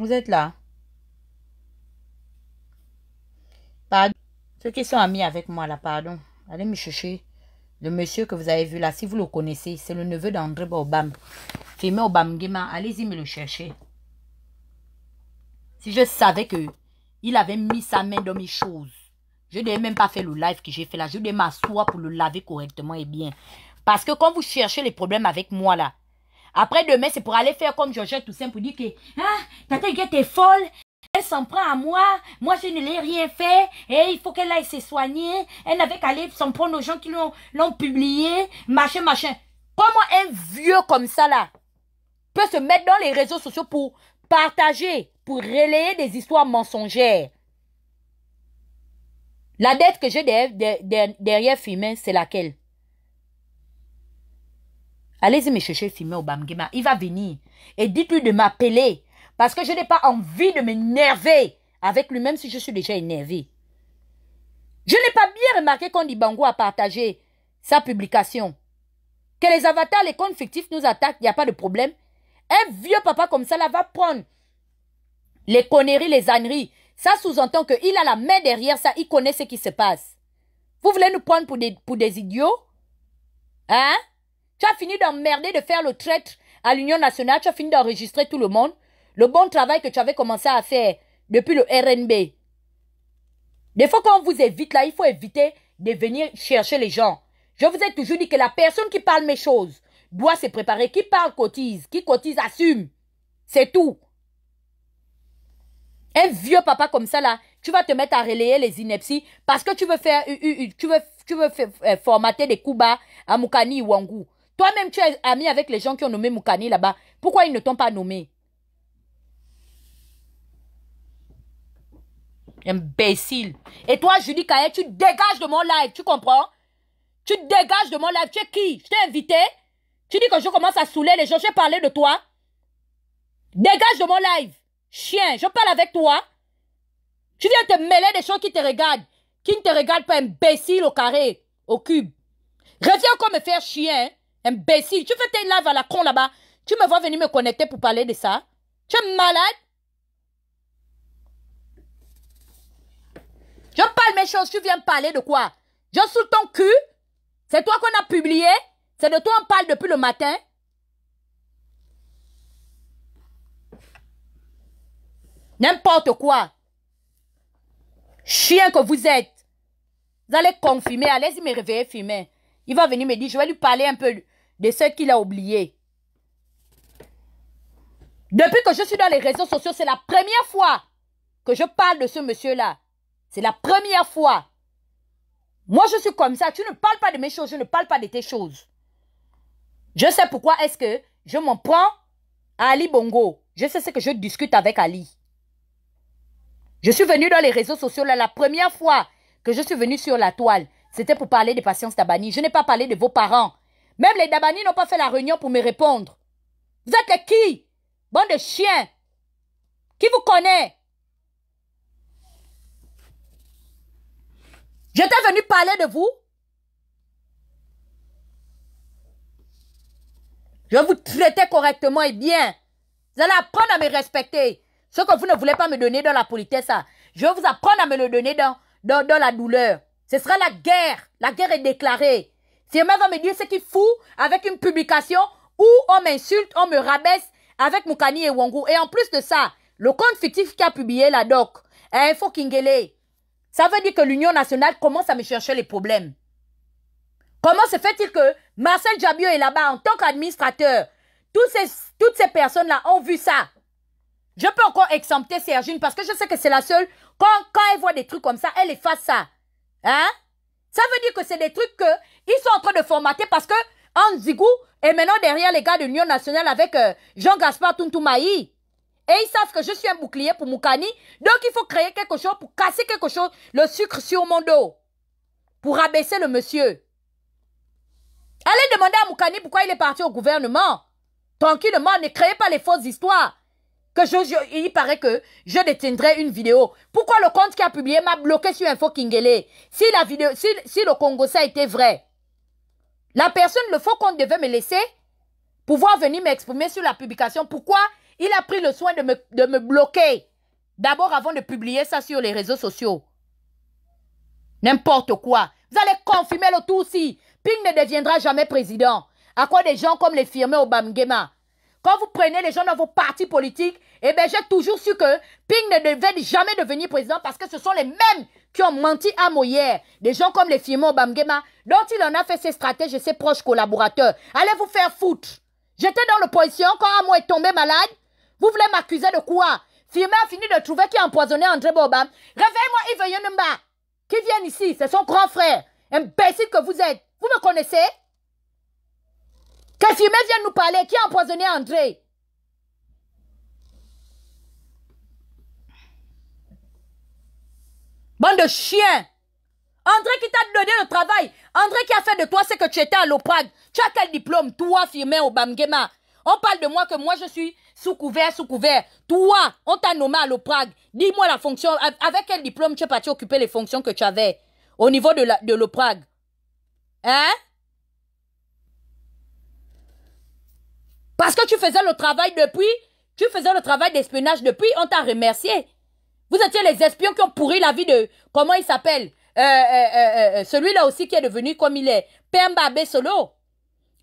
Vous êtes là Pardon. Ceux qui sont amis avec moi là, pardon. Allez me chercher le monsieur que vous avez vu là. Si vous le connaissez, c'est le neveu d'André Bobam. Obam Obamguema. Allez-y me le chercher. Si je savais que il avait mis sa main dans mes choses, je n'ai même pas fait le live que j'ai fait là. Je devais m'asseoir pour le laver correctement et bien. Parce que quand vous cherchez les problèmes avec moi là, après demain, c'est pour aller faire comme Georgette Toussaint pour dire que ah, Tata qui est folle, elle s'en prend à moi, moi je ne l'ai rien fait, et il faut qu'elle aille se soigner, elle n'avait qu'à aller s'en prendre aux gens qui l'ont publié, machin, machin. Comment un vieux comme ça là peut se mettre dans les réseaux sociaux pour partager, pour relayer des histoires mensongères La dette que j'ai derrière, derrière, c'est laquelle Allez-y me chercher Fimé Obamgema. Il va venir. Et dites-lui de m'appeler. Parce que je n'ai pas envie de m'énerver avec lui, même si je suis déjà énervé. Je n'ai pas bien remarqué quand Bango a partagé sa publication. Que les avatars, les comptes fictifs nous attaquent, il n'y a pas de problème. Un vieux papa comme ça, là, va prendre les conneries, les âneries. Ça sous-entend qu'il a la main derrière ça, il connaît ce qui se passe. Vous voulez nous prendre pour des, pour des idiots Hein tu as fini d'emmerder, de faire le traître à l'Union nationale. Tu as fini d'enregistrer tout le monde. Le bon travail que tu avais commencé à faire depuis le RNB. Des fois, quand on vous évite là, il faut éviter de venir chercher les gens. Je vous ai toujours dit que la personne qui parle mes choses doit se préparer. Qui parle cotise. Qui cotise assume. C'est tout. Un vieux papa comme ça là, tu vas te mettre à relayer les inepties parce que tu veux faire, euh, euh, euh, tu veux, tu veux formater des coups bas à Mukani toi-même, tu es ami avec les gens qui ont nommé Moukani là-bas. Pourquoi ils ne t'ont pas nommé Imbécile. Et toi, Julie Kaye, tu dégages de mon live, tu comprends Tu dégages de mon live. Tu es qui Je t'ai invité Tu dis que je commence à saouler les gens. J'ai parlé de toi. Dégage de mon live. Chien, je parle avec toi. Tu viens te mêler des gens qui te regardent. Qui ne te regardent pas, imbécile au carré, au cube. Reviens comme me faire chien. Imbécile, tu fais tes lives à la con là-bas. Tu me vois venir me connecter pour parler de ça. Tu es malade Je parle mes choses, tu viens parler de quoi Je sous ton cul C'est toi qu'on a publié C'est de toi qu'on parle depuis le matin N'importe quoi. Chien que vous êtes. Vous allez confirmer, allez-y me réveiller, filmer. Il va venir me dire, je vais lui parler un peu de ceux qu'il a oubliés. Depuis que je suis dans les réseaux sociaux, c'est la première fois que je parle de ce monsieur-là. C'est la première fois. Moi, je suis comme ça. Tu ne parles pas de mes choses, je ne parle pas de tes choses. Je sais pourquoi est-ce que je m'en prends à Ali Bongo. Je sais ce que je discute avec Ali. Je suis venue dans les réseaux sociaux la première fois que je suis venue sur la toile. C'était pour parler de Patience Tabani. Je n'ai pas parlé de vos parents. Même les Dabani n'ont pas fait la réunion pour me répondre. Vous êtes qui Bande de chiens Qui vous connaît J'étais venu parler de vous Je vais vous traiter correctement et bien. Vous allez apprendre à me respecter. Ce que vous ne voulez pas me donner dans la politesse, je vais vous apprendre à me le donner dans, dans la douleur. Ce sera la guerre. La guerre est déclarée. Firmin va me dire ce qu'il fout avec une publication où on m'insulte, on me rabaisse avec Moukani et Wangou. Et en plus de ça, le compte fictif qui a publié la doc, Info Kingele, ça veut dire que l'Union nationale commence à me chercher les problèmes. Comment se fait-il que Marcel Jabio est là-bas en tant qu'administrateur toutes ces, toutes ces personnes-là ont vu ça. Je peux encore exempter Sergine parce que je sais que c'est la seule. Quand, quand elle voit des trucs comme ça, elle efface ça. Hein? Ça veut dire que c'est des trucs qu'ils sont en train de formater parce que Anzigou est maintenant derrière les gars de l'Union nationale avec euh, Jean-Gaspard Tuntumaï. Et ils savent que je suis un bouclier pour Moukani. Donc il faut créer quelque chose pour casser quelque chose, le sucre sur mon dos. Pour abaisser le monsieur. Allez demander à Moukani pourquoi il est parti au gouvernement. Tranquillement, ne créez pas les fausses histoires il paraît que je détiendrai une vidéo. Pourquoi le compte qui a publié m'a bloqué sur Info Kingele Si la vidéo, si, le Congo ça était vrai, la personne, le faux compte devait me laisser pouvoir venir m'exprimer sur la publication. Pourquoi il a pris le soin de me, bloquer d'abord avant de publier ça sur les réseaux sociaux N'importe quoi. Vous allez confirmer le tout aussi. Ping ne deviendra jamais président. À quoi des gens comme les firmés Obama quand vous prenez les gens dans vos partis politiques, eh bien, j'ai toujours su que Ping ne devait jamais devenir président parce que ce sont les mêmes qui ont menti à hier. Des gens comme les Obam Bamgema, dont il en a fait ses stratèges et ses proches collaborateurs. Allez vous faire foutre. J'étais dans l'opposition quand Amo est tombé malade. Vous voulez m'accuser de quoi Fimo a fini de trouver qui a empoisonné André Boba. Réveille-moi Yves Yonemba. qui vient ici. C'est son grand frère. Imbécile que vous êtes. Vous me connaissez Kafimé vient nous parler. Qui a empoisonné André Bande de chiens. André qui t'a donné le travail. André qui a fait de toi ce que tu étais à l'Oprague Tu as quel diplôme Toi, au Bamgema On parle de moi que moi je suis sous couvert, sous couvert. Toi, on t'a nommé à l'Oprague Dis-moi la fonction. Avec quel diplôme tu es parti occuper les fonctions que tu avais au niveau de l'Oprague Hein Parce que tu faisais le travail depuis, tu faisais le travail d'espionnage depuis, on t'a remercié. Vous étiez les espions qui ont pourri la vie de, comment il s'appelle euh, euh, euh, Celui-là aussi qui est devenu comme il est, Pemba Solo.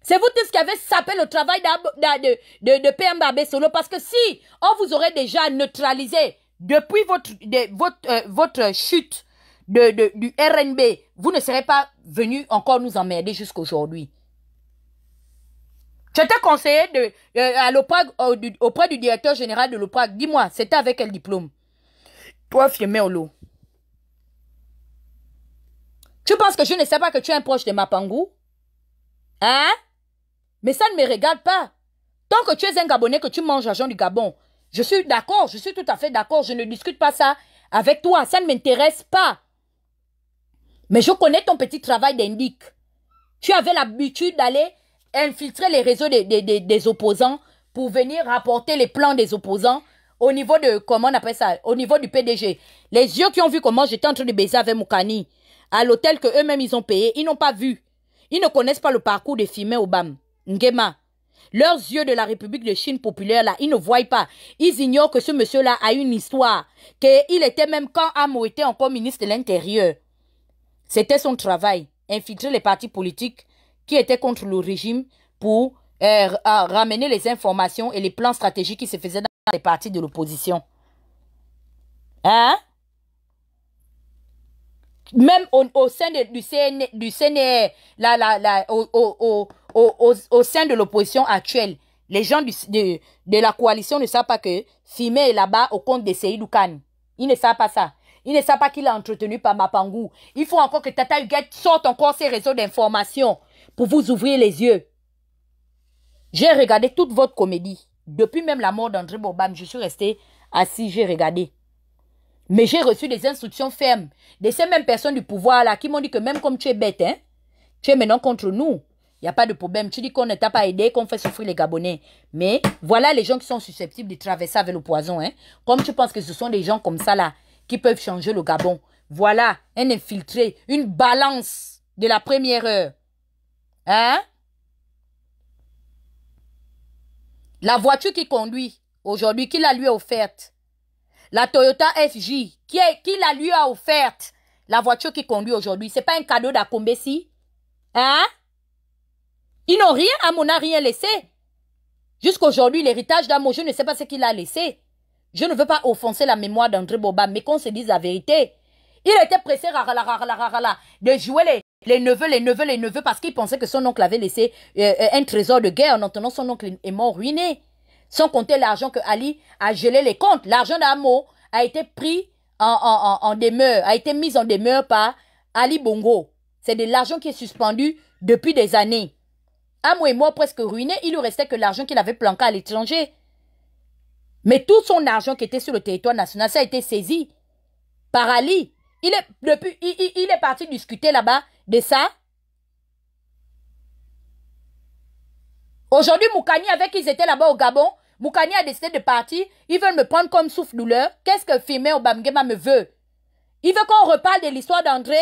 C'est vous tous qui avez sapé le travail de, de, de, Solo parce que si on vous aurait déjà neutralisé depuis votre, votre, votre chute du RNB, vous ne serez pas venu encore nous emmerder jusqu'aujourd'hui. Je conseiller de, euh, à l'OPRAG, auprès du directeur général de l'OPRAG. Dis-moi, c'était avec quel diplôme Toi, Fiemé Olo. Tu penses que je ne sais pas que tu es un proche de Mapangou Hein Mais ça ne me regarde pas. Tant que tu es un Gabonais, que tu manges l'argent du Gabon, je suis d'accord, je suis tout à fait d'accord, je ne discute pas ça avec toi, ça ne m'intéresse pas. Mais je connais ton petit travail d'indic. Tu avais l'habitude d'aller infiltrer les réseaux des, opposants pour venir rapporter les plans des opposants au niveau de, comment on appelle ça, au niveau du PDG. Les yeux qui ont vu comment j'étais en train de baiser avec Moukani à l'hôtel que eux-mêmes ils ont payé, ils n'ont pas vu. Ils ne connaissent pas le parcours de Fimé Obama, Ngema. Leurs yeux de la République de Chine populaire, là, ils ne voient pas. Ils ignorent que ce monsieur-là a une histoire. Qu'il était même quand Amo était encore ministre de l'Intérieur. C'était son travail, infiltrer les partis politiques qui étaient contre le régime pour euh, ramener les informations et les plans stratégiques qui se faisaient dans les partis de l'opposition. Hein? Même au, sein du du CNR, là au, sein de l'opposition actuelle, les gens de, la coalition ne savent pas que Fimé est là-bas au compte de Seydou Ils ne savent pas ça. Ils ne savent pas qu'il est entretenu par Mapangou. Il faut encore que Tata Huguette sorte encore ses réseaux d'informations pour vous ouvrir les yeux. J'ai regardé toute votre comédie. Depuis même la mort d'André Bobam, je suis resté assis, j'ai regardé. Mais j'ai reçu des instructions fermes de ces mêmes personnes du pouvoir là qui m'ont dit que même comme tu es bête, hein, tu es maintenant contre nous. Il n'y a pas de problème. Tu dis qu'on ne t'a pas aidé, qu'on fait souffrir les Gabonais. Mais voilà les gens qui sont susceptibles de traverser avec le poison. Hein. Comme tu penses que ce sont des gens comme ça là qui peuvent changer le Gabon. Voilà un infiltré, une balance de la première heure. Hein? La voiture qui conduit aujourd'hui, qui la lui a offerte? La Toyota FJ, qui, est, qui la lui a offerte? La voiture qui conduit aujourd'hui, c'est pas un cadeau d'Akombesi? Hein? Ils n'ont rien, Amon n'a rien laissé. Jusqu'aujourd'hui, l'héritage d'Amon, je ne sais pas ce qu'il a laissé. Je ne veux pas offenser la mémoire d'André Boba, mais qu'on se dise la vérité. Il était pressé de jouer les, les neveux, les neveux, les neveux, parce qu'ils pensaient que son oncle avait laissé euh, euh, un trésor de guerre. En entendant, son oncle est mort ruiné. Sans compter l'argent que Ali a gelé les comptes. L'argent d'Amo a été pris en, demeure, a été mis en demeure par Ali Bongo. C'est de l'argent qui est suspendu depuis des années. Amo est mort presque ruiné. Il lui restait que l'argent qu'il avait planqué à l'étranger. Mais tout son argent qui était sur le territoire national, ça a été saisi par Ali. Il est, depuis, il est parti discuter là-bas de ça Aujourd'hui, Moukani, avec qui ils étaient là-bas au Gabon, Moukani a décidé de partir. Ils veulent me prendre comme souffle-douleur. Qu'est-ce que Fimé Obamgema me veut Il veut qu'on reparle de l'histoire d'André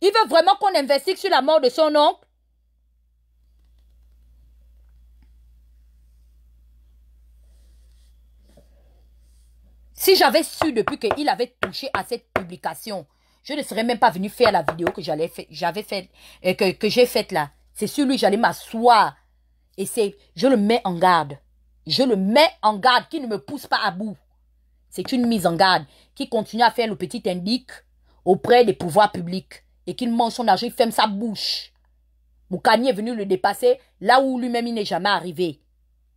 Il veut vraiment qu'on investigue sur la mort de son oncle Si j'avais su depuis qu'il avait touché à cette publication, je ne serais même pas venu faire la vidéo que j'allais j'avais fait, euh, que, j'ai faite là. C'est sur lui, j'allais m'asseoir. Et c'est, je le mets en garde. Je le mets en garde, qui ne me pousse pas à bout. C'est une mise en garde qui continue à faire le petit indique auprès des pouvoirs publics et qu'il mange son argent, il ferme sa bouche. Moukani est venu le dépasser là où lui-même il n'est jamais arrivé.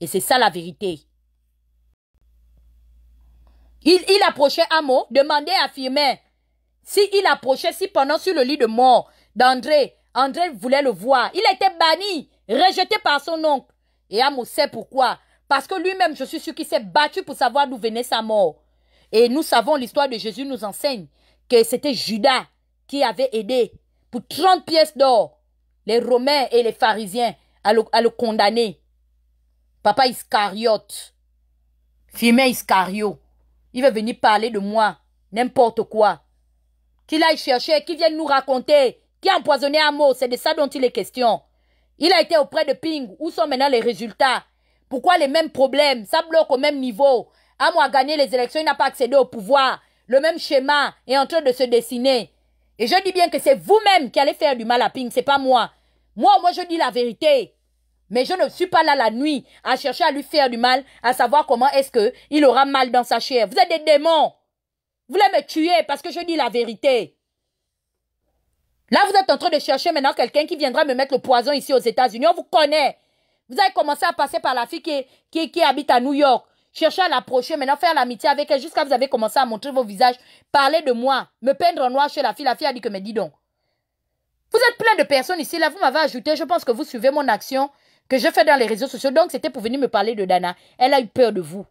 Et c'est ça la vérité. Il, il approchait un mot, demandait, affirmait. S'il approchait, si pendant sur le lit de mort d'André, André voulait le voir, il était banni, rejeté par son oncle. Et Amos sait pourquoi. Parce que lui-même, je suis sûr qu'il s'est battu pour savoir d'où venait sa mort. Et nous savons, l'histoire de Jésus nous enseigne que c'était Judas qui avait aidé pour 30 pièces d'or les Romains et les pharisiens à le, condamner. Papa Iscariote, Fimé Iscario, il veut venir parler de moi, n'importe quoi qu'il aille chercher, qu'il vienne nous raconter, qui a empoisonné Amo, c'est de ça dont il est question. Il a été auprès de Ping, où sont maintenant les résultats Pourquoi les mêmes problèmes Ça bloque au même niveau. Amo a gagné les élections, il n'a pas accédé au pouvoir. Le même schéma est en train de se dessiner. Et je dis bien que c'est vous-même qui allez faire du mal à Ping, c'est pas moi. Moi, moi, je dis la vérité. Mais je ne suis pas là la nuit à chercher à lui faire du mal, à savoir comment est-ce que il aura mal dans sa chair. Vous êtes des démons. Vous voulez me tuer parce que je dis la vérité. Là, vous êtes en train de chercher maintenant quelqu'un qui viendra me mettre le poison ici aux États-Unis. On vous connaît. Vous avez commencé à passer par la fille qui, qui, habite à New York. Chercher à l'approcher, maintenant faire l'amitié avec elle jusqu'à vous avez commencé à montrer vos visages. Parler de moi. Me peindre en noir chez la fille. La fille a dit que, me dis donc. Vous êtes plein de personnes ici. Là, vous m'avez ajouté. Je pense que vous suivez mon action que je fais dans les réseaux sociaux. Donc, c'était pour venir me parler de Dana. Elle a eu peur de vous.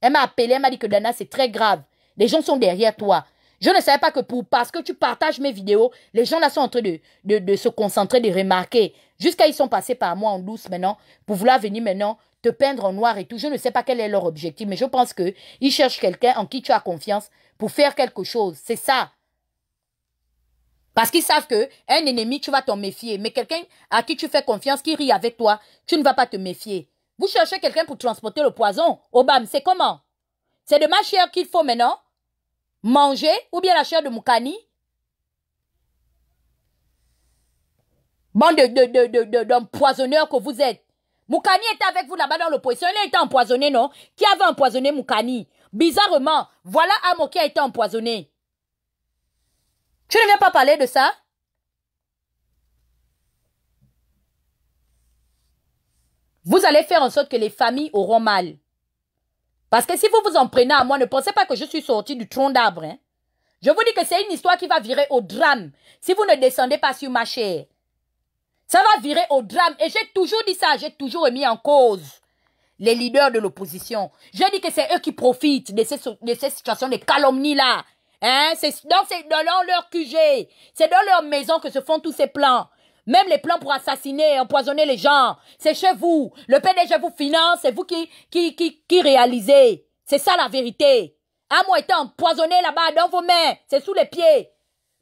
Elle m'a appelé. Elle m'a dit que Dana, c'est très grave. Les gens sont derrière toi. Je ne savais pas que pour parce que tu partages mes vidéos, les gens là sont en train de, se concentrer, de remarquer. Jusqu'à ils sont passés par moi en douce maintenant pour vouloir venir maintenant te peindre en noir et tout. Je ne sais pas quel est leur objectif, mais je pense qu'ils cherchent quelqu'un en qui tu as confiance pour faire quelque chose. C'est ça. Parce qu'ils savent que ennemi, tu vas t'en méfier. Mais quelqu'un à qui tu fais confiance, qui rit avec toi, tu ne vas pas te méfier. Vous cherchez quelqu'un pour transporter le poison. Obama, c'est comment C'est de ma chair qu'il faut maintenant manger ou bien la chair de Moukani. Bande d'empoisonneurs de, que vous êtes. Moukani était avec vous là-bas dans l'opposition. Il a été empoisonné, non Qui avait empoisonné Moukani Bizarrement, voilà mot qui a été empoisonné. Tu ne viens pas parler de ça Vous allez faire en sorte que les familles auront mal. Parce que si vous vous en prenez à moi, ne pensez pas que je suis sorti du tronc d'arbre. Hein. Je vous dis que c'est une histoire qui va virer au drame si vous ne descendez pas sur ma chair. Ça va virer au drame. Et j'ai toujours dit ça, j'ai toujours remis en cause les leaders de l'opposition. Je dis que c'est eux qui profitent de ces, de situations de calomnie-là. Hein? C'est dans leur QG, c'est dans leur maison que se font tous ces plans. Même les plans pour assassiner et empoisonner les gens, c'est chez vous. Le PDG vous finance, c'est vous qui, qui, qui, qui réalisez. C'est ça la vérité. À moi était empoisonné là-bas dans vos mains, c'est sous les pieds.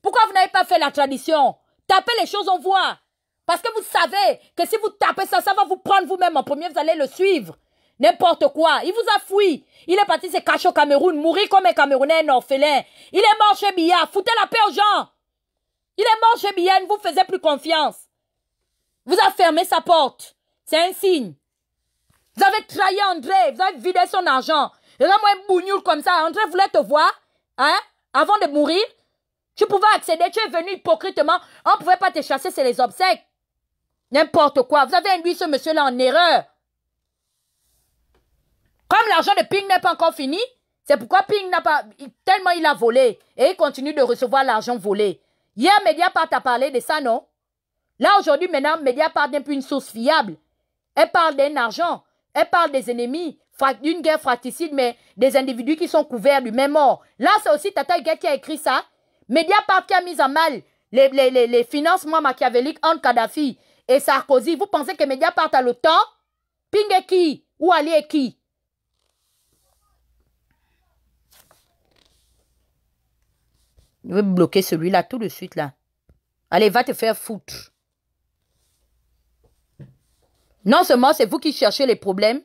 Pourquoi vous n'avez pas fait la tradition Tapez les choses, on voit. Parce que vous savez que si vous tapez ça, ça va vous prendre vous-même en premier, vous allez le suivre. N'importe quoi. Il vous a fui. Il est parti se cacher au Cameroun, mourir comme un Camerounais, un orphelin. Il est mort chez Bia, Foutez la paix aux gens. Il est mort chez Bien, vous ne faisiez plus confiance. Vous avez fermé sa porte. C'est un signe. Vous avez trahi André, vous avez vidé son argent. Et là, moi, comme ça, André voulait te voir, hein, avant de mourir. Tu pouvais accéder, tu es venu hypocritement. On ne pouvait pas te chasser, c'est les obsèques. N'importe quoi. Vous avez induit ce monsieur-là en erreur. Comme l'argent de Ping n'est pas encore fini, c'est pourquoi Ping n'a pas... Tellement il a volé. Et il continue de recevoir l'argent volé. Hier, Mediapart a parlé de ça, non Là, aujourd'hui, maintenant, Mediapart n'est plus une source fiable. Elle parle d'un argent, elle parle des ennemis, d'une guerre fratricide, mais des individus qui sont couverts du même mort. Là, c'est aussi Tata qui a écrit ça. Mediapart qui a mis à mal les, les, les, financements machiavéliques entre Kadhafi et Sarkozy. Vous pensez que Mediapart a le temps Ping qui Ou Ali qui Je vais bloquer celui-là tout de suite, là. Allez, va te faire foutre. Non seulement c'est vous qui cherchez les problèmes,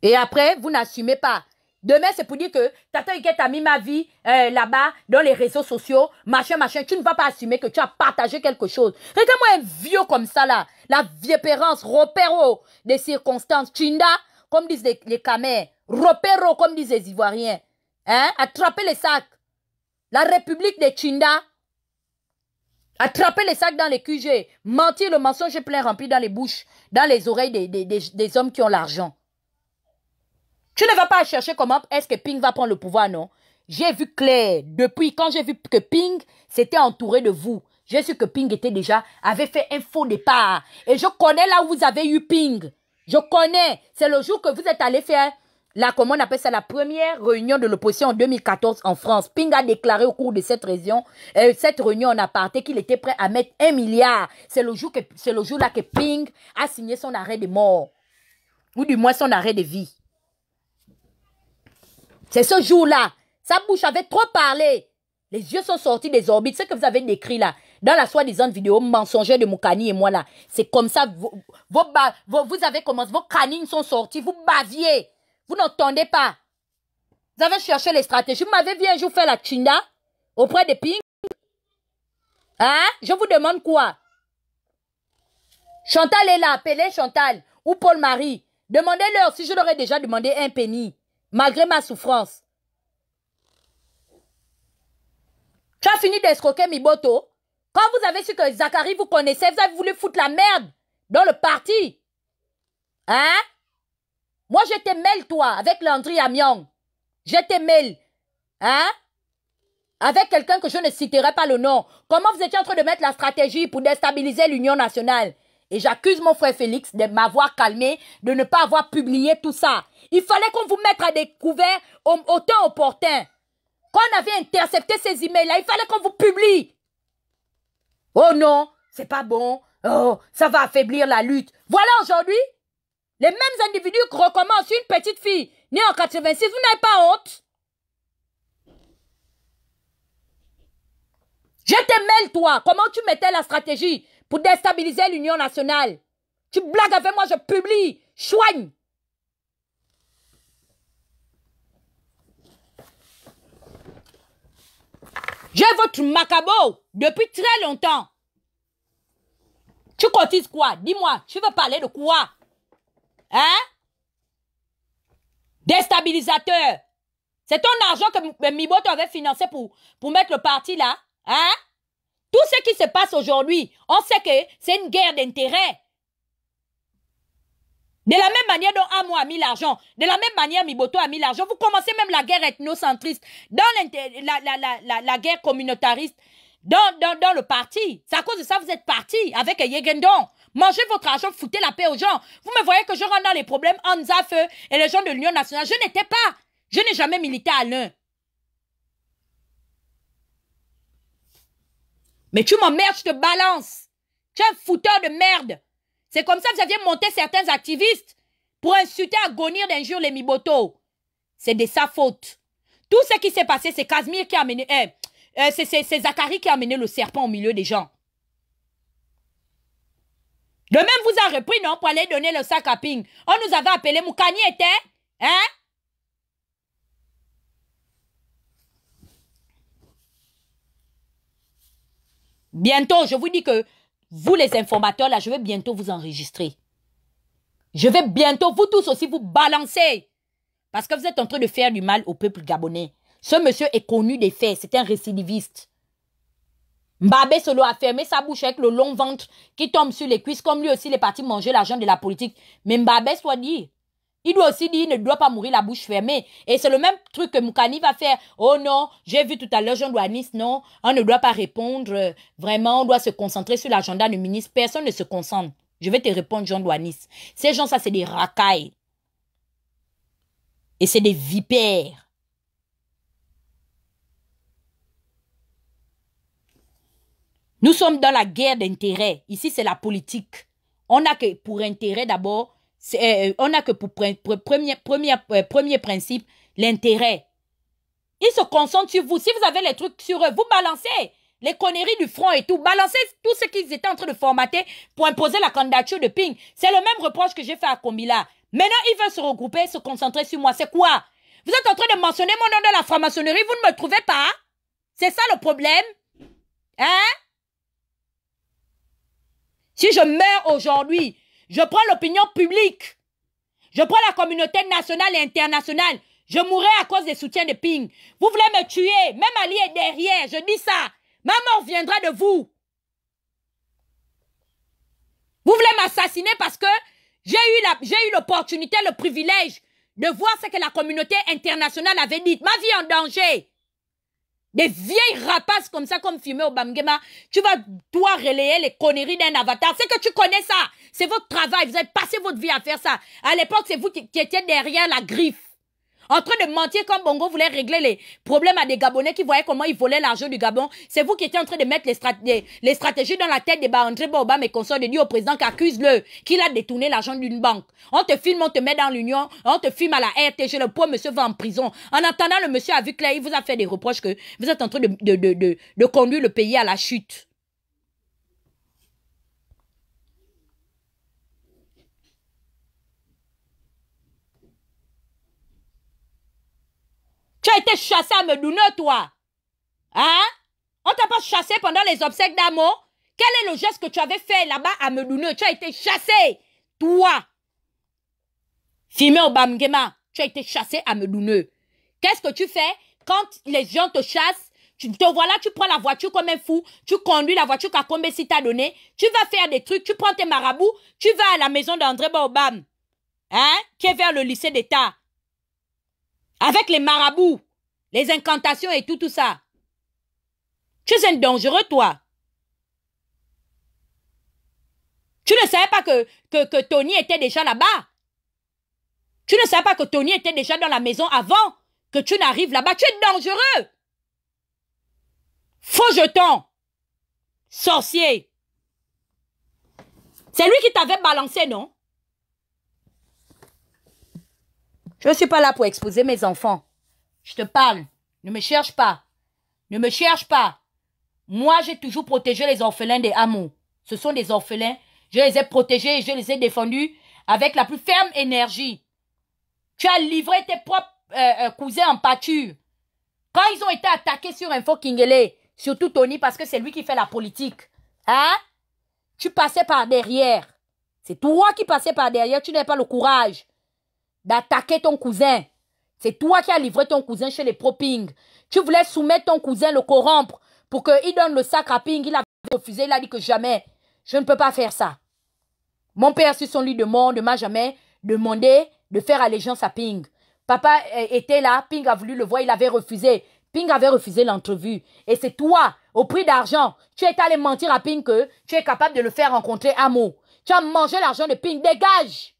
et après, vous n'assumez pas. Demain, c'est pour dire que Tata a mis ma vie euh, là-bas, dans les réseaux sociaux, machin, machin. Tu ne vas pas assumer que tu as partagé quelque chose. Regarde-moi un vieux comme ça, là. La pérance, repéro des circonstances. Chinda, comme disent les, les Repéro, comme disent les Ivoiriens. Hein? Attrapez les sacs. La République des Chinda. Attraper les sacs dans les QG. Mentir le mensonge plein rempli dans les bouches, dans les oreilles des, des, des hommes qui ont l'argent. Tu ne vas pas chercher comment est-ce que Ping va prendre le pouvoir, non J'ai vu clair. Depuis, quand j'ai vu que Ping s'était entouré de vous, j'ai su que Ping était déjà, avait fait un faux départ. Et je connais là où vous avez eu Ping. Je connais. C'est le jour que vous êtes allé faire la, comment on appelle ça, la première réunion de l'opposition en 2014 en France. Ping a déclaré au cours de cette réunion, euh, cette réunion en aparté qu'il était prêt à mettre un milliard. C'est le jour que, c'est le jour là que Ping a signé son arrêt de mort. Ou du moins son arrêt de vie. C'est ce jour-là. Sa bouche avait trop parlé. Les yeux sont sortis des orbites. Ce que vous avez décrit là, dans la soi-disant vidéo mensongère de Moukani et moi là, c'est comme ça. Vos, vous avez commencé, vos canines sont sorties, vous baviez. Vous n'entendez pas. Vous avez cherché les stratégies. Vous m'avez vu un jour faire la tinda auprès des Ping. Hein? Je vous demande quoi? Chantal est là. Appelez Chantal ou Paul-Marie. Demandez-leur si je leur ai déjà demandé un penny, malgré ma souffrance. Tu as fini d'escroquer Miboto. Quand vous avez su que Zachary vous connaissait, vous avez voulu foutre la merde dans le parti. Hein? Moi, je te mêle, toi, avec Landry Amiang. Je te mêle. Hein? Avec quelqu'un que je ne citerai pas le nom. Comment vous étiez en train de mettre la stratégie pour déstabiliser l'Union nationale? Et j'accuse mon frère Félix de m'avoir calmé, de ne pas avoir publié tout ça. Il fallait qu'on vous mette à découvert au, au temps opportun. Quand on avait intercepté ces emails-là, il fallait qu'on vous publie. Oh non, c'est pas bon. Oh, ça va affaiblir la lutte. Voilà aujourd'hui, les mêmes individus recommencent une petite fille née en 86. Vous n'avez pas honte Je te mêle, toi. Comment tu mettais la stratégie pour déstabiliser l'Union nationale Tu blagues avec moi, je publie. Choigne. J'ai votre macabo depuis très longtemps. Tu cotises quoi Dis-moi, tu veux parler de quoi Hein? Déstabilisateur. C'est ton argent que Miboto avait financé pour, pour mettre le parti là. Hein? Tout ce qui se passe aujourd'hui, on sait que c'est une guerre d'intérêts. De la même manière dont Amo a mis l'argent, de la même manière Miboto a mis l'argent, vous commencez même la guerre ethnocentriste, dans la, la, la, guerre communautariste, dans, dans, dans, le parti. C'est à cause de ça que vous êtes parti avec Yegendon. Mangez votre argent, foutez la paix aux gens. Vous me voyez que je rentre dans les problèmes en et les gens de l'Union nationale. Je n'étais pas. Je n'ai jamais milité à l'un. Mais tu m'emmerdes, je te balance. Tu es un fouteur de merde. C'est comme ça que vous aviez monté certains activistes pour insulter, agonir jour les Miboto. C'est de sa faute. Tout ce qui s'est passé, c'est Casimir qui a amené... Eh, eh, c'est Zachary qui a amené le serpent au milieu des gens. De même, vous a repris, non, pour aller donner le sac à Ping. On nous avait appelé, Moukani était, hein? Bientôt, je vous dis que vous, les informateurs, là, je vais bientôt vous enregistrer. Je vais bientôt, vous tous aussi, vous balancer. Parce que vous êtes en train de faire du mal au peuple gabonais. Ce monsieur est connu des faits. C'est un récidiviste. Mbabé Solo a fermé sa bouche avec le long ventre qui tombe sur les cuisses comme lui aussi il est parti manger l'argent de la politique. Mais Mbabé soit dit, il doit aussi dire, il ne doit pas mourir la bouche fermée. Et c'est le même truc que Moukani va faire. Oh non, j'ai vu tout à l'heure Jean Douanis, non, on ne doit pas répondre. Vraiment, on doit se concentrer sur l'agenda du ministre. Personne ne se concentre. Je vais te répondre, Jean Douanis. Ces gens, ça, c'est des racailles. Et c'est des vipères. Nous sommes dans la guerre d'intérêt. Ici, c'est la politique. On n'a que pour intérêt d'abord, euh, on n'a que pour, premier, premier, euh, premier principe l'intérêt. Ils se concentrent sur vous. Si vous avez les trucs sur eux, vous balancez les conneries du front et tout. Balancez tout ce qu'ils étaient en train de formater pour imposer la candidature de Ping. C'est le même reproche que j'ai fait à Komila. Maintenant, ils veulent se regrouper, se concentrer sur moi. C'est quoi Vous êtes en train de mentionner mon nom de la franc-maçonnerie, vous ne me trouvez pas C'est ça le problème Hein si je meurs aujourd'hui, je prends l'opinion publique, je prends la communauté nationale et internationale, je mourrai à cause des soutiens de Ping. Vous voulez me tuer, même Ali est derrière, je dis ça. Ma mort viendra de vous. Vous voulez m'assassiner parce que j'ai eu l'opportunité, le privilège de voir ce que la communauté internationale avait dit. Ma vie en danger. Des vieilles rapaces comme ça, comme fumé au Bamgema, tu vas, toi, relayer les conneries d'un avatar. C'est que tu connais ça. C'est votre travail. Vous avez passé votre vie à faire ça. À l'époque, c'est vous qui étiez derrière la griffe en train de mentir comme Bongo voulait régler les problèmes à des Gabonais qui voyaient comment ils volaient l'argent du Gabon. C'est vous qui étiez en train de mettre les, les, stratégies dans la tête des André Boba mes consorts de dire au président qu'accuse-le, qu'il a détourné l'argent d'une banque. On te filme, on te met dans l'union, on te filme à la RTG, le pauvre monsieur va en prison. En attendant, le monsieur a vu clair, il vous a fait des reproches que vous êtes en train de, de conduire le pays à la chute. as été chassé à Medouneux, toi Hein On t'a pas chassé pendant les obsèques d'amour Quel est le geste que tu avais fait là-bas à Medouneux Tu as été chassé, toi Fimé Obamgema, tu as été chassé à Medouneux. Qu'est-ce que tu fais quand les gens te chassent tu te voilà, tu prends la voiture comme un fou, tu conduis la voiture qu'Akombe si t'a donné, tu vas faire des trucs, tu prends tes marabouts, tu vas à la maison d'André Baobam, hein, qui est vers le lycée d'État. Avec les marabouts, les incantations et tout, tout ça. Tu es un dangereux, toi. Tu ne savais pas que, que, que Tony était déjà là-bas. Tu ne savais pas que Tony était déjà dans la maison avant que tu n'arrives là-bas. Tu es dangereux. Faux jeton. Sorcier. C'est lui qui t'avait balancé, non Je ne suis pas là pour exposer mes enfants. Je te parle. Ne me cherche pas. Ne me cherche pas. Moi, j'ai toujours protégé les orphelins des hameaux. Ce sont des orphelins. Je les ai protégés et je les ai défendus avec la plus ferme énergie. Tu as livré tes propres euh, euh, cousins en pâture. Quand ils ont été attaqués sur un Info Kingele, surtout Tony, parce que c'est lui qui fait la politique, hein? Tu passais par derrière. C'est toi qui passais par derrière. Tu n'avais pas le courage d'attaquer ton cousin. C'est toi qui as livré ton cousin chez les pro-Ping. Tu voulais soumettre ton cousin, le corrompre, pour qu'il donne le sac à Ping. Il a refusé, il a dit que jamais. Je ne peux pas faire ça. Mon père, sur son lit de mort, ne m'a jamais demandé de faire allégeance à Ping. Papa euh, était là, Ping a voulu le voir, il avait refusé. Ping avait refusé l'entrevue. Et c'est toi, au prix d'argent, tu es allé mentir à Ping que tu es capable de le faire rencontrer à mot. Tu as mangé l'argent de Ping. Dégage!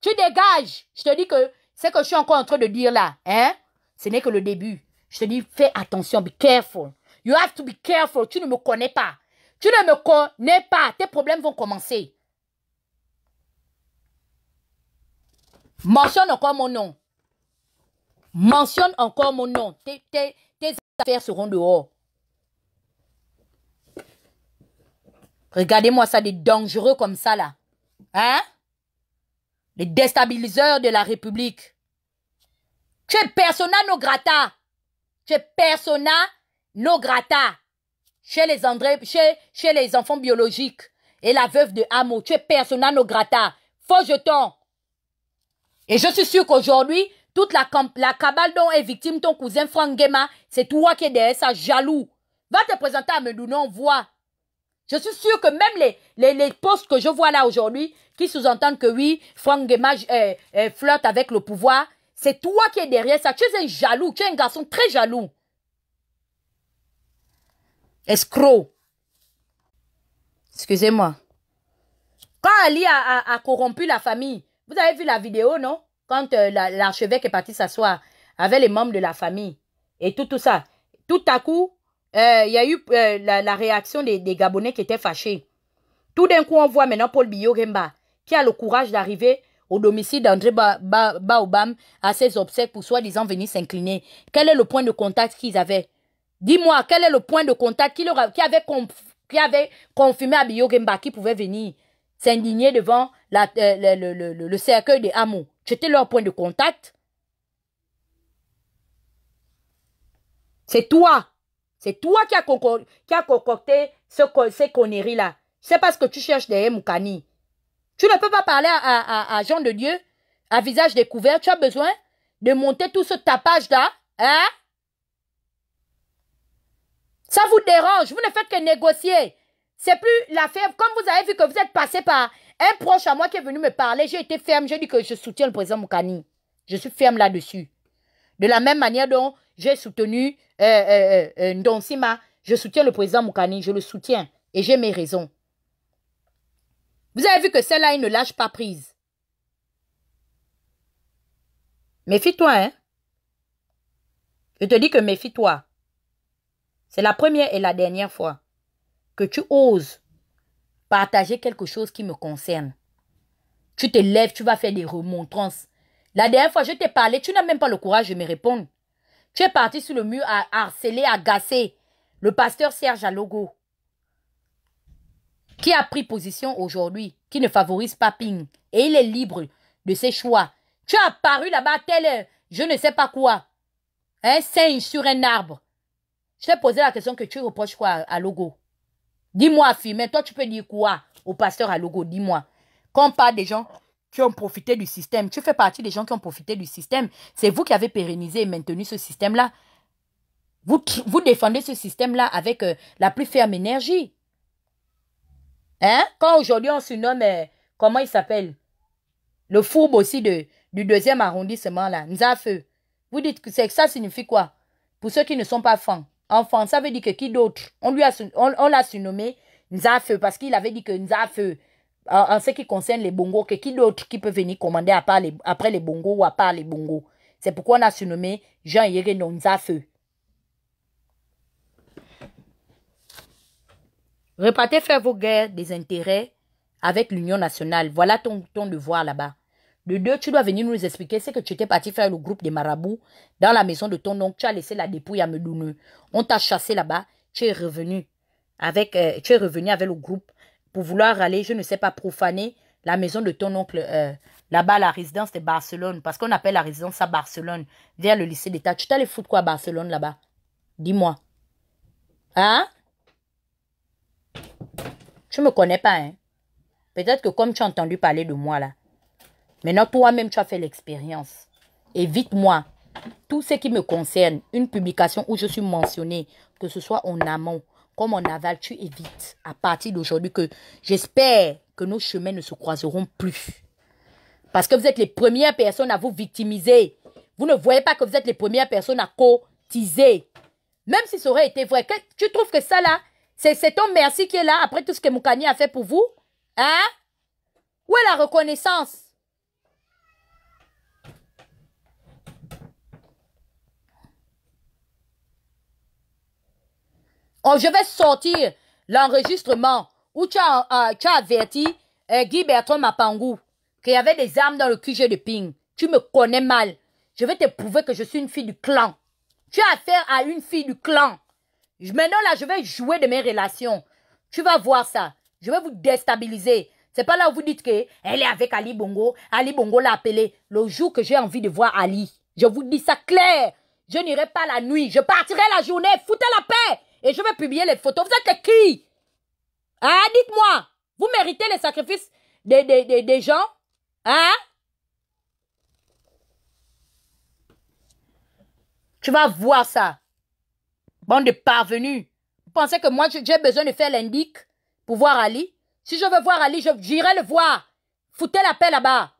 Tu dégages. Je te dis que ce que je suis encore en train de dire là, hein, ce n'est que le début. Je te dis, fais attention, be careful. You have to be careful. Tu ne me connais pas. Tu ne me connais pas. Tes problèmes vont commencer. Mentionne encore mon nom. Mentionne encore mon nom. Tes, affaires seront dehors. Regardez-moi ça, des dangereux comme ça là. Hein? les déstabiliseurs de la République. Tu es persona no grata. Tu es persona no grata. Chez les, André, chez, chez les enfants biologiques et la veuve de Amo, tu es persona no grata. Faux jeton. Et je suis sûr qu'aujourd'hui, toute la, la cabale dont est victime ton cousin Franck Gema, c'est toi qui es derrière ça, jaloux. Va te présenter à Medouna, on voix. Je suis sûr que même les, les, que je vois là aujourd'hui, qui sous-entendent que oui, Franck Guémage euh, euh, flotte avec le pouvoir, c'est toi qui es derrière ça. Tu es un jaloux, tu es un garçon très jaloux. Escroc. Excusez-moi. Quand Ali a, corrompu la famille, vous avez vu la vidéo, non Quand euh, l'archevêque est parti s'asseoir avec les membres de la famille et tout, tout ça. Tout à coup, euh, il y a eu euh, la, réaction des, Gabonais qui étaient fâchés. Tout d'un coup, on voit maintenant Paul Biogemba qui a le courage d'arriver au domicile d'André Baobam à ses obsèques pour soi-disant venir s'incliner. Quel est le point de contact qu'ils avaient Dis-moi, quel est le point de contact qui, qui, avait, qui avait, confirmé à Biogemba qu'il pouvait venir s'indigner devant euh, le, le, cercueil des hameaux C'était leur point de contact C'est toi c'est toi qui as, qui concocté ce, ces conneries-là. C'est parce que tu cherches des Moukani. Tu ne peux pas parler à, à, de Dieu, à visage découvert. Tu as besoin de monter tout ce tapage-là. Hein? Ça vous dérange. Vous ne faites que négocier. C'est plus la l'affaire. Comme vous avez vu que vous êtes passé par un proche à moi qui est venu me parler, j'ai été ferme. J'ai dit que je soutiens le président Moukani. Je suis ferme là-dessus. De la même manière dont j'ai soutenu euh, euh, euh, euh Je soutiens le président Moukani. Je le soutiens. Et j'ai mes raisons. Vous avez vu que celle-là, il ne lâche pas prise. Méfie-toi, hein. Je te dis que méfie-toi. C'est la première et la dernière fois que tu oses partager quelque chose qui me concerne. Tu te lèves, tu vas faire des remontrances. La dernière fois, je t'ai parlé, tu n'as même pas le courage de me répondre. Tu parti sur le mur à harceler, agacer le pasteur Serge Alogo, qui a pris position aujourd'hui, qui ne favorise pas Ping, et il est libre de ses choix. Tu as apparu là-bas tel, je ne sais pas quoi, un singe sur un arbre. Je t'ai posé la question que tu reproches quoi à Logo Dis-moi, fille, mais toi, tu peux dire quoi au pasteur à Logo Dis-moi. Quand on parle des gens qui ont profité du système. Tu fais partie des gens qui ont profité du système. C'est vous qui avez pérennisé et maintenu ce système-là. Vous, vous défendez ce système-là avec euh, la plus ferme énergie. Hein? Quand aujourd'hui on se nomme... Euh, comment il s'appelle? Le fourbe aussi de, du deuxième arrondissement là, Nzafeu. Vous dites que ça signifie quoi? Pour ceux qui ne sont pas fans. Enfant, ça veut dire que qui d'autre? On lui on, on l'a surnommé Nzafeu parce qu'il avait dit que Nzafeu, en ce qui concerne les bongos, que qui d'autre qui peut venir commander à après les Bongo ou à part les Bongo C'est pourquoi on a surnommé Jean Yere Nonzafeu. Repartez faire vos guerres des intérêts avec l'Union nationale. Voilà ton, ton devoir là-bas. De deux, tu dois venir nous expliquer ce que tu étais parti faire le groupe des marabouts dans la maison de ton oncle. Tu as laissé la dépouille à Medouneux. On t'a chassé là-bas. Tu es revenu avec, euh, tu es revenu avec le groupe pour vouloir aller, je ne sais pas, profaner la maison de ton oncle euh, là-bas, la résidence de Barcelone, parce qu'on appelle la résidence à Barcelone, vers le lycée d'État. Tu t'allais foutre quoi à Barcelone là-bas Dis-moi. Hein Tu me connais pas, hein Peut-être que comme tu as entendu parler de moi là, maintenant toi-même tu as fait l'expérience. Évite-moi tout ce qui me concerne, une publication où je suis mentionné, que ce soit en amont, comme en aval, tu évites à partir d'aujourd'hui que j'espère que nos chemins ne se croiseront plus. Parce que vous êtes les premières personnes à vous victimiser. Vous ne voyez pas que vous êtes les premières personnes à cotiser. Même si ça aurait été vrai. Que, tu trouves que ça là, c'est ton merci qui est là après tout ce que Moukani a fait pour vous Hein Où est la reconnaissance je vais sortir l'enregistrement où tu as, euh, averti euh, Guy Bertrand Mapangou qu'il y avait des armes dans le QG de Ping. Tu me connais mal. Je vais te prouver que je suis une fille du clan. Tu as affaire à une fille du clan. Maintenant, là, je vais jouer de mes relations. Tu vas voir ça. Je vais vous déstabiliser. C'est pas là où vous dites que elle est avec Ali Bongo. Ali Bongo l'a appelé le jour que j'ai envie de voir Ali. Je vous dis ça clair. Je n'irai pas la nuit. Je partirai la journée. Foutez la paix. Et je vais publier les photos. Vous êtes qui Ah, dites-moi. Vous méritez les sacrifices des, des, gens Hein Tu vas voir ça. Bande de parvenus. Vous pensez que moi, j'ai besoin de faire l'indic pour voir Ali Si je veux voir Ali, j'irai le voir. Foutez la paix là-bas.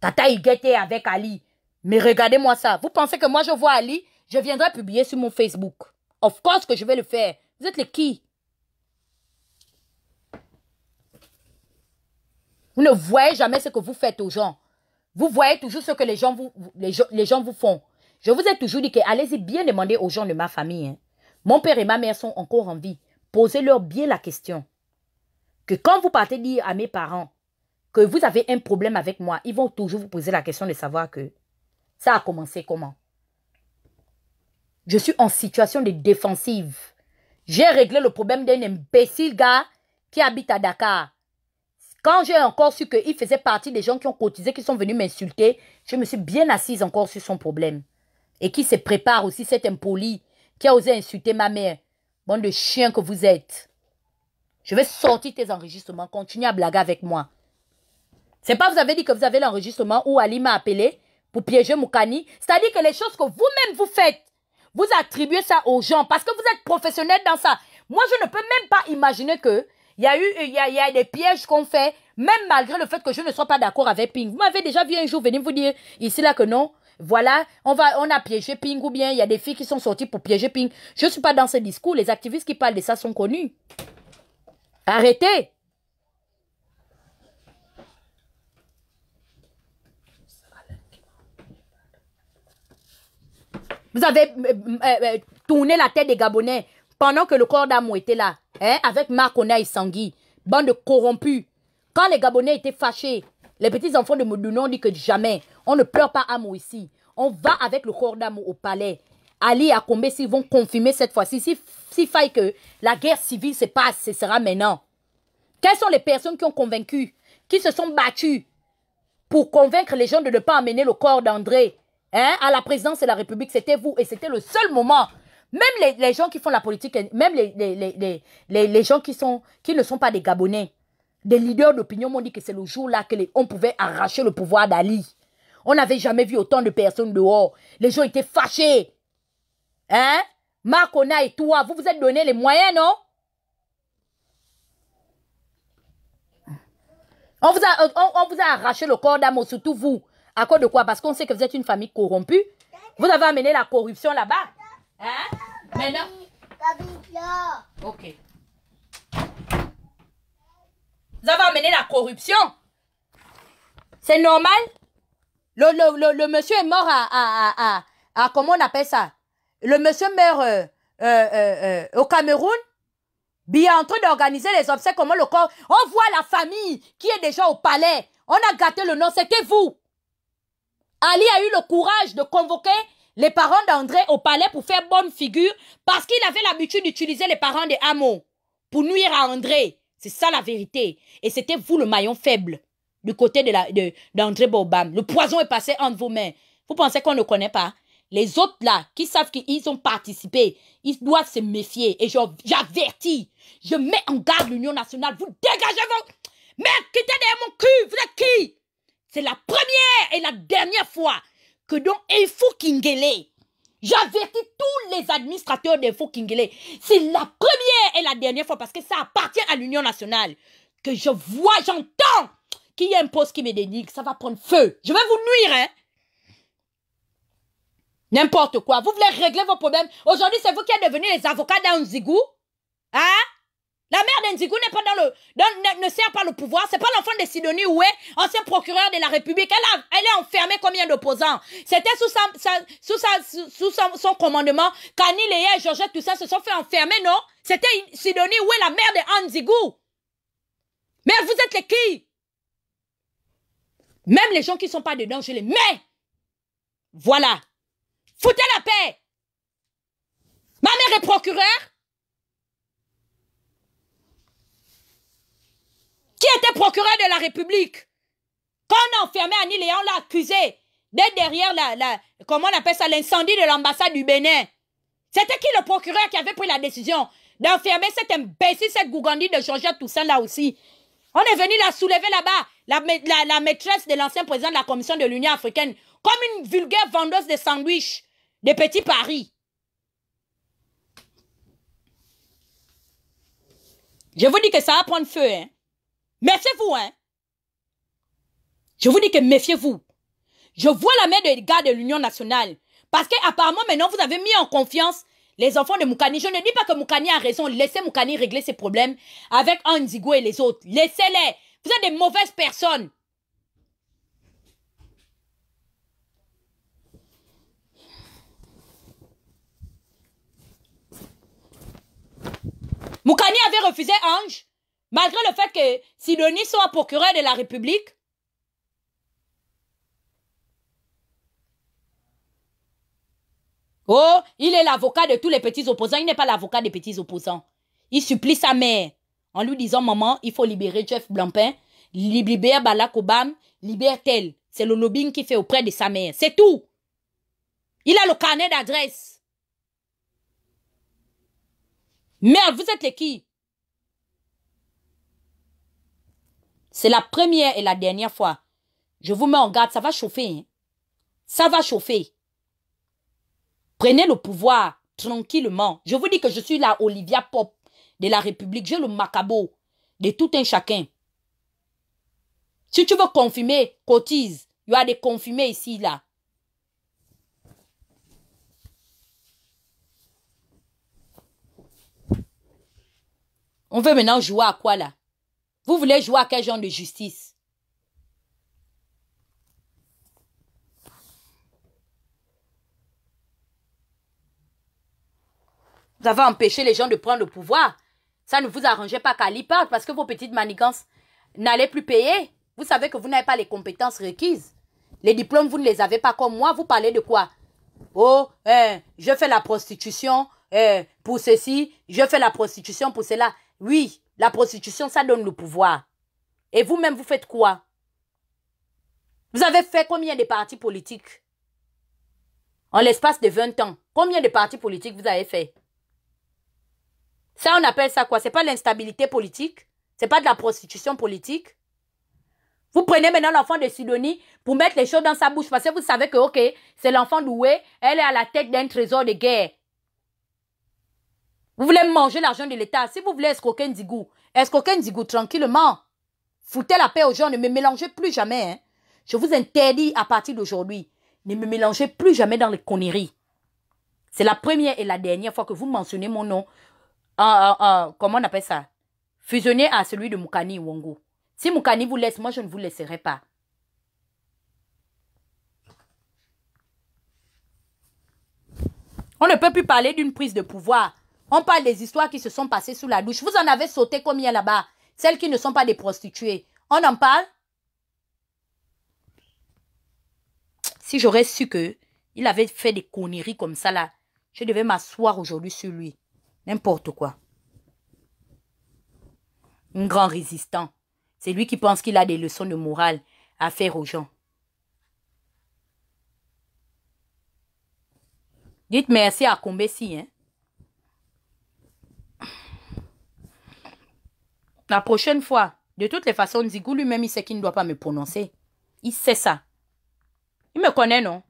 Tata il guettait avec Ali. Mais regardez-moi ça. Vous pensez que moi, je vois Ali Je viendrai publier sur mon Facebook. Of course que je vais le faire. Vous êtes les qui Vous ne voyez jamais ce que vous faites aux gens. Vous voyez toujours ce que les gens vous, les, gens vous font. Je vous ai toujours dit que allez-y bien demander aux gens de ma famille. Hein. Mon père et ma mère sont encore en vie. Posez-leur bien la question. Que quand vous partez dire à mes parents que vous avez un problème avec moi, ils vont toujours vous poser la question de savoir que ça a commencé comment. Je suis en situation de défensive. J'ai réglé le problème d'un imbécile gars qui habite à Dakar. Quand j'ai encore su qu'il faisait partie des gens qui ont cotisé, qui sont venus m'insulter, je me suis bien assise encore sur son problème. Et qui se prépare aussi, cet impoli qui a osé insulter ma mère. Bon de chien que vous êtes. Je vais sortir tes enregistrements. Continue à blaguer avec moi. C'est pas vous avez dit que vous avez l'enregistrement où Ali m'a appelé pour piéger Moukani. C'est-à-dire que les choses que vous-même vous faites, vous attribuez ça aux gens parce que vous êtes professionnel dans ça. Moi, je ne peux même pas imaginer que il y a eu, il des pièges qu'on fait, même malgré le fait que je ne sois pas d'accord avec Ping. Vous m'avez déjà vu un jour venir vous dire ici là que non. Voilà, on va, on a piégé Ping ou bien il y a des filles qui sont sorties pour piéger Ping. Je ne suis pas dans ce discours. Les activistes qui parlent de ça sont connus. Arrêtez. Vous avez euh, euh, euh, tourné la tête des Gabonais pendant que le corps d'amour était là, hein, avec Marcona et Sangui, bande corrompue. Quand les Gabonais étaient fâchés, les petits enfants de Modunon ont dit que jamais, on ne pleure pas moi ici. On va avec le corps d'amour au palais. Ali et Akombe, s'ils vont confirmer cette fois-ci, s'il si faille que la guerre civile se passe, ce sera maintenant. Quelles sont les personnes qui ont convaincu, qui se sont battues pour convaincre les gens de ne pas amener le corps d'André Hein? à la présidence de la République, c'était vous et c'était le seul moment. Même les, gens qui font la politique, même les, les, gens qui, sont, qui ne sont pas des Gabonais, des leaders d'opinion m'ont dit que c'est le jour-là qu'on pouvait arracher le pouvoir d'Ali. On n'avait jamais vu autant de personnes dehors. Les gens étaient fâchés. Hein? Marcona et toi, vous vous êtes donné les moyens, non? On vous, a, on, vous arraché le corps d'amour surtout vous. À cause de quoi Parce qu'on sait que vous êtes une famille corrompue. Vous avez amené la corruption là-bas. Hein? Maintenant. Ok. Vous avez amené la corruption. C'est normal. Le, monsieur est mort à, Comment on appelle ça Le monsieur meurt euh, euh, euh, au Cameroun. Bien en train d'organiser les obsèques. Comment le corps. On voit la famille qui est déjà au palais. On a gâté le nom. C'était vous. Ali a eu le courage de convoquer les parents d'André au palais pour faire bonne figure parce qu'il avait l'habitude d'utiliser les parents des hameaux pour nuire à André. C'est ça la vérité. Et c'était vous le maillon faible du côté de d'André de, Le poison est passé entre vos mains. Vous pensez qu'on ne connaît pas Les autres là, qui savent qu'ils ont participé, ils doivent se méfier. Et j'avertis, je mets en garde l'Union nationale. Vous dégagez vos... Mais quittez derrière mon cul, vous êtes qui c'est la première et la dernière fois que dans Info Kingele, j'avertis tous les administrateurs d'Info Kingele, c'est la première et la dernière fois parce que ça appartient à l'Union nationale que je vois, j'entends qu'il y a un poste qui me dénigre, ça va prendre feu. Je vais vous nuire, hein. N'importe quoi. Vous voulez régler vos problèmes. Aujourd'hui, c'est vous qui êtes devenus les avocats d'un Hein? La mère d'Endigou n'est pas dans le, ne, sert pas le pouvoir. C'est pas l'enfant de Sidonie Oué, ancien procureur de la République. Elle a, elle est enfermée combien d'opposants? C'était sous sa, sous, sa, sous son, commandement qu'Annie Georges et Georgette ça, se sont fait enfermer, non? C'était Sidonie Oué, la mère de Mais vous êtes les qui? Même les gens qui sont pas dedans, je les mets. Voilà. Foutez la paix. Ma mère est procureure. était procureur de la République, quand on a enfermé Annie Léon, l'a accusé d'être derrière la, comment on appelle ça, l'incendie de l'ambassade du Bénin. C'était qui le procureur qui avait pris la décision d'enfermer cette imbécile, cette Gougandie de Georgette Toussaint là aussi. On est venu la soulever là-bas, la, maîtresse de l'ancien président de la commission de l'Union africaine, comme une vulgaire vendeuse de sandwichs de Petit paris. Je vous dis que ça va prendre feu, hein. Méfiez-vous, hein. Je vous dis que méfiez-vous. Je vois la main de gars de l'Union nationale. Parce qu'apparemment, maintenant, vous avez mis en confiance les enfants de Moukani. Je ne dis pas que Moukani a raison. Laissez Moukani régler ses problèmes avec Anzigo et les autres. Laissez-les. Vous êtes des mauvaises personnes. Moukani avait refusé Ange. Malgré le fait que Sidonie soit procureur de la République, Oh, il est l'avocat de tous les petits opposants. Il n'est pas l'avocat des petits opposants. Il supplie sa mère en lui disant, maman, il faut libérer Jeff Blampin, libère Barack Obama, libère tel. C'est le lobbying qu'il fait auprès de sa mère. C'est tout. Il a le carnet d'adresse. Merde, vous êtes les qui C'est la première et la dernière fois. Je vous mets en garde, ça va chauffer. Hein. Ça va chauffer. Prenez le pouvoir tranquillement. Je vous dis que je suis la Olivia Pop de la République. J'ai le macabo de tout un chacun. Si tu veux confirmer, cotise. Il y a des confirmés ici, là. On veut maintenant jouer à quoi, là vous voulez jouer à quel genre de justice Vous avez empêché les gens de prendre le pouvoir. Ça ne vous arrangeait pas qu'à parle parce que vos petites manigances n'allaient plus payer. Vous savez que vous n'avez pas les compétences requises. Les diplômes, vous ne les avez pas comme moi. Vous parlez de quoi Oh, hein, je fais la prostitution hein, pour ceci, je fais la prostitution pour cela. Oui, la prostitution, ça donne le pouvoir. Et vous-même, vous faites quoi Vous avez fait combien de partis politiques En l'espace de 20 ans, combien de partis politiques vous avez fait Ça, on appelle ça quoi C'est pas l'instabilité politique C'est pas de la prostitution politique vous prenez maintenant l'enfant de Sidonie pour mettre les choses dans sa bouche parce que vous savez que, ok, c'est l'enfant doué, elle est à la tête d'un trésor de guerre. Vous voulez manger l'argent de l'État. Si vous voulez est-ce escroquer Ndigou, escroquer Ndigou tranquillement. Foutez la paix aux gens, ne me mélangez plus jamais. Hein. Je vous interdis à partir d'aujourd'hui. Ne me mélangez plus jamais dans les conneries. C'est la première et la dernière fois que vous mentionnez mon nom. Ah, ah, ah, comment on appelle ça Fusionnez à celui de Moukani Wongo. Si Moukani vous laisse, moi je ne vous laisserai pas. On ne peut plus parler d'une prise de pouvoir. On parle des histoires qui se sont passées sous la douche. Vous en avez sauté combien là-bas Celles qui ne sont pas des prostituées. On en parle Si j'aurais su que il avait fait des conneries comme ça là, je devais m'asseoir aujourd'hui sur lui. N'importe quoi. Un grand résistant. C'est lui qui pense qu'il a des leçons de morale à faire aux gens. Dites merci à Combessi, hein. La prochaine fois, de toutes les façons, Nzigou lui-même, il sait qu'il ne doit pas me prononcer. Il sait ça. Il me connaît, non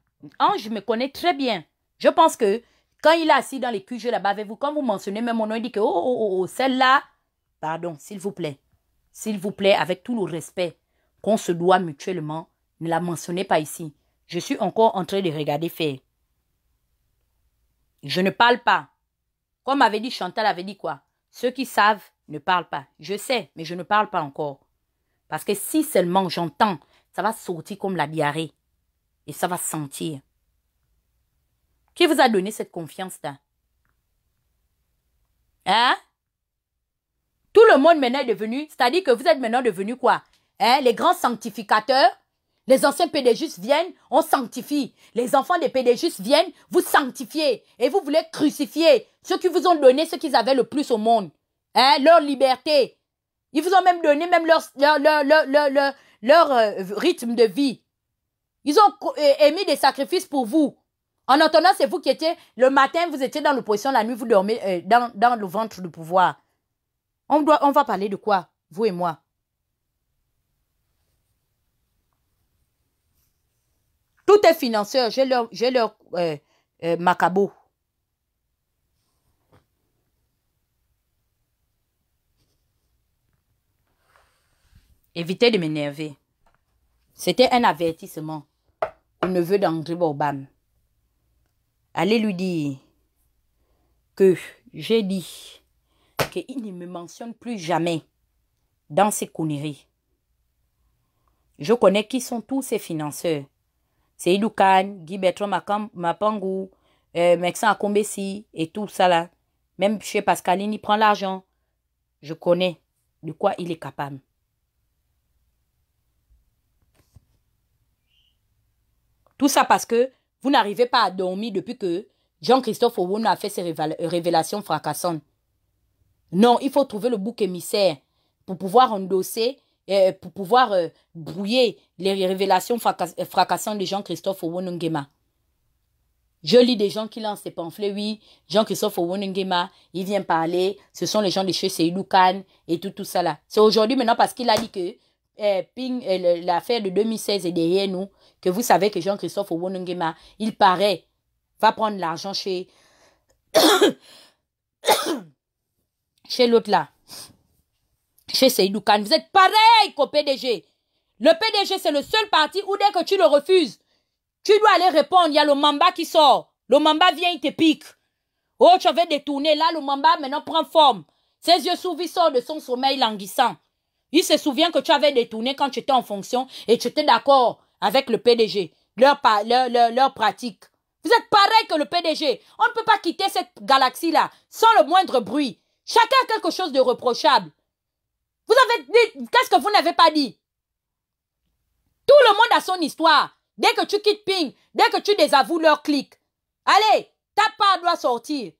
Je me connais très bien. Je pense que quand il est assis dans les QG là-bas avec vous, quand vous mentionnez même mon nom, il dit que, oh, oh, oh, oh celle-là, pardon, s'il vous plaît, s'il vous plaît, avec tout le respect qu'on se doit mutuellement, ne la mentionnez pas ici. Je suis encore en train de regarder faire. Je ne parle pas. Comme avait dit Chantal, avait dit quoi Ceux qui savent, ne parle pas. Je sais, mais je ne parle pas encore. Parce que si seulement j'entends, ça va sortir comme la diarrhée. Et ça va sentir. Qui vous a donné cette confiance-là Hein Tout le monde maintenant est devenu, c'est-à-dire que vous êtes maintenant devenu quoi Hein Les grands sanctificateurs les anciens pédéjustes viennent, on sanctifie. Les enfants des pédéjustes viennent, vous sanctifiez. Et vous voulez crucifier ceux qui vous ont donné ce qu'ils avaient le plus au monde. Hein, leur liberté. Ils vous ont même donné même leur, euh, rythme de vie. Ils ont euh, émis des sacrifices pour vous. En attendant, c'est vous qui étiez, le matin, vous étiez dans l'opposition, la nuit, vous dormez euh, dans, le ventre du pouvoir. On, doit, on va parler de quoi, vous et moi Tout est financeur, j'ai leur, j'ai leur macabo. Évitez de m'énerver. C'était un avertissement. au neveu d'André Bourbam. Allez lui dire que j'ai dit qu'il ne me mentionne plus jamais dans ses conneries. Je connais qui sont tous ces financeurs. C'est Khan, Guy Bertrand Mapangou, euh, Mexan et tout ça là. Même chez Pascaline, il prend l'argent. Je connais de quoi il est capable. Tout ça parce que vous n'arrivez pas à dormir depuis que Jean-Christophe Owono a fait ses euh, révélations fracassantes. Non, il faut trouver le bouc émissaire pour pouvoir endosser, euh, pour pouvoir euh, brouiller les révélations fracassantes de Jean-Christophe Owono Ngema. Je lis des gens qui lancent ces pamphlets, oui, Jean-Christophe Ngema, il vient parler, ce sont les gens de chez Seydou Khan et tout, tout ça là. C'est aujourd'hui maintenant parce qu'il a dit que Ping, l'affaire de 2016 est derrière nous, que vous savez que Jean-Christophe Owonungema, il paraît, va prendre l'argent chez, chez l'autre là, chez Seydou Vous êtes pareil qu'au PDG. Le PDG, c'est le seul parti où dès que tu le refuses, tu dois aller répondre. Il y a le mamba qui sort. Le mamba vient, il te pique. Oh, tu avais détourné. Là, le mamba maintenant prend forme. Ses yeux souvis sortent de son sommeil languissant. Il se souvient que tu avais détourné quand tu étais en fonction et tu étais d'accord avec le PDG, leur, pratique. Vous êtes pareil que le PDG. On ne peut pas quitter cette galaxie-là sans le moindre bruit. Chacun a quelque chose de reprochable. Vous avez dit, qu'est-ce que vous n'avez pas dit Tout le monde a son histoire. Dès que tu quittes Ping, dès que tu désavoues leur clic. Allez, ta part doit sortir.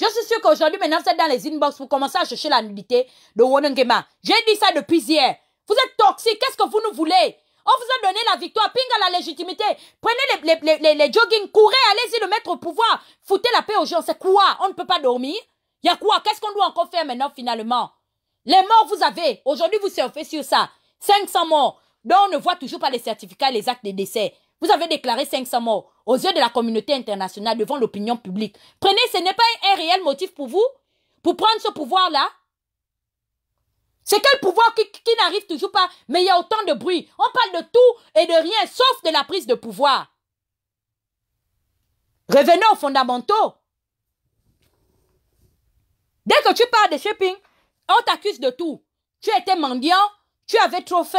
Je suis sûr qu'aujourd'hui, maintenant, êtes dans les inbox, pour commencer à chercher la nudité de Wonengema. J'ai dit ça depuis hier. Vous êtes toxique, qu'est-ce que vous nous voulez on vous a donné la victoire. à la légitimité. Prenez les, les, les, jogging, courez, allez-y le mettre au pouvoir. Foutez la paix aux gens. C'est quoi On ne peut pas dormir Il y a quoi Qu'est-ce qu'on doit encore faire maintenant finalement Les morts, vous avez. Aujourd'hui, vous surfez sur ça. 500 morts. Donc, on ne voit toujours pas les certificats et les actes de décès. Vous avez déclaré 500 morts aux yeux de la communauté internationale devant l'opinion publique. Prenez, ce n'est pas un réel motif pour vous pour prendre ce pouvoir-là c'est quel pouvoir qui, n'arrive toujours pas, mais il y a autant de bruit. On parle de tout et de rien, sauf de la prise de pouvoir. Revenons aux fondamentaux. Dès que tu parles de shipping, on t'accuse de tout. Tu étais mendiant, tu avais trop faim,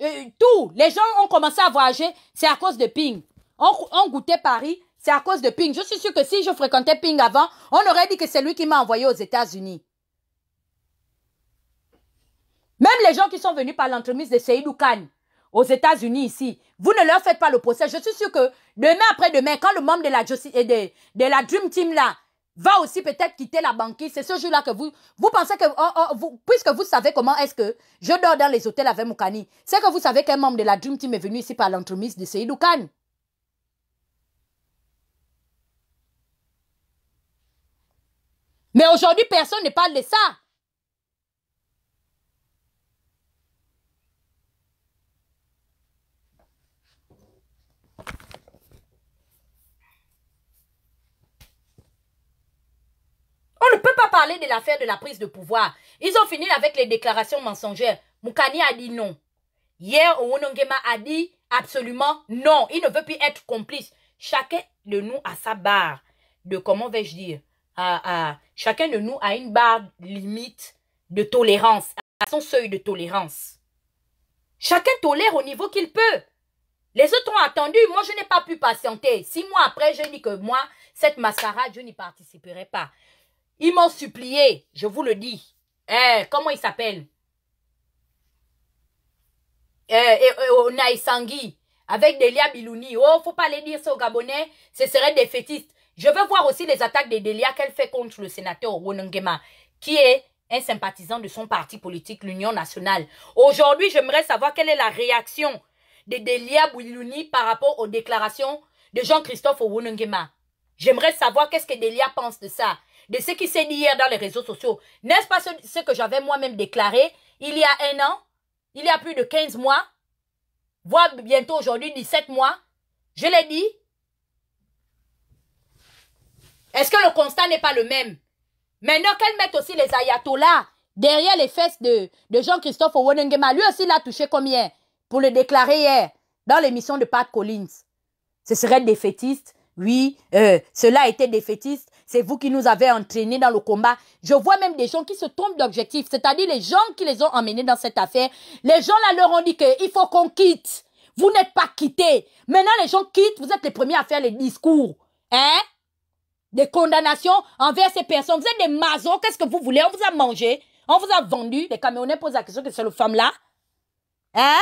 euh, tout. Les gens ont commencé à voyager, c'est à cause de Ping. On, on goûtait Paris, c'est à cause de Ping. Je suis sûr que si je fréquentais Ping avant, on aurait dit que c'est lui qui m'a envoyé aux États-Unis. Même les gens qui sont venus par l'entremise de Seydou Khan aux États-Unis ici, vous ne leur faites pas le procès. Je suis sûr que demain après-demain, quand le membre de la, de, de la Dream Team là va aussi peut-être quitter la banquise, c'est ce jour-là que vous, vous pensez que, oh, oh, puisque vous savez comment est-ce que je dors dans les hôtels avec Moukani, c'est que vous savez qu'un membre de la Dream Team est venu ici par l'entremise de Seydou Khan. Mais aujourd'hui, personne ne parle de ça. On ne peut pas parler de l'affaire de la prise de pouvoir. Ils ont fini avec les déclarations mensongères. Moukani a dit non. Hier, Owonongema a dit absolument non. Il ne veut plus être complice. Chacun de nous a sa barre de, comment vais-je dire, chacun de nous a une barre limite de tolérance, à son seuil de tolérance. Chacun tolère au niveau qu'il peut. Les autres ont attendu. Moi, je n'ai pas pu patienter. Six mois après, j'ai dit que moi, cette mascarade, je n'y participerai pas. Ils m'ont supplié, je vous le dis. Eh, comment il s'appelle eh, eh, eh oh, avec Delia Bilouni. Oh, faut pas les dire ça aux Gabonais, ce serait des fétistes. Je veux voir aussi les attaques de Delia qu'elle fait contre le sénateur Wonengema, qui est un sympathisant de son parti politique, l'Union nationale. Aujourd'hui, j'aimerais savoir quelle est la réaction de Delia Bilouni par rapport aux déclarations de Jean-Christophe Wonengema. J'aimerais savoir qu'est-ce que Delia pense de ça de ce qui s'est dit hier dans les réseaux sociaux. N'est-ce pas ce, que j'avais moi-même déclaré il y a un an, il y a plus de 15 mois, voire bientôt aujourd'hui 17 mois Je l'ai dit. Est-ce que le constat n'est pas le même Maintenant qu'elles mettent aussi les ayatollahs derrière les fesses de, de Jean-Christophe Owenengema, lui aussi l'a touché combien Pour le déclarer hier dans l'émission de Pat Collins. Ce serait défaitiste, oui, euh, cela était défaitiste, c'est vous qui nous avez entraînés dans le combat. Je vois même des gens qui se trompent d'objectif, c'est-à-dire les gens qui les ont emmenés dans cette affaire. Les gens là leur ont dit qu'il faut qu'on quitte. Vous n'êtes pas quittés. Maintenant, les gens quittent. Vous êtes les premiers à faire les discours. Hein? Des condamnations envers ces personnes. Vous êtes des mazos. Qu'est-ce que vous voulez? On vous a mangé. On vous a vendu. Les camionnettes posent la question que c'est le femme là. Hein?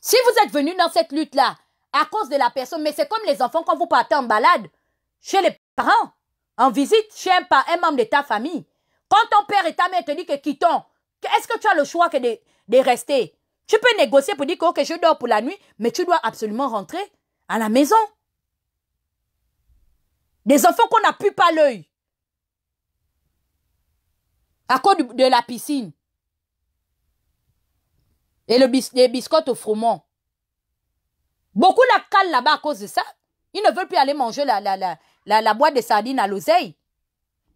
Si vous êtes venus dans cette lutte-là, à cause de la personne. Mais c'est comme les enfants quand vous partez en balade chez les parents, en visite chez un, un membre de ta famille. Quand ton père et ta mère te disent que quittons, est-ce que tu as le choix que de, de rester Tu peux négocier pour dire que je dors pour la nuit, mais tu dois absolument rentrer à la maison. Des enfants qu'on n'a plus pas l'œil à cause de, la piscine et le bis, les biscottes au froment. Beaucoup la calent là-bas à cause de ça. Ils ne veulent plus aller manger la, la, la, la, boîte de sardines à l'oseille.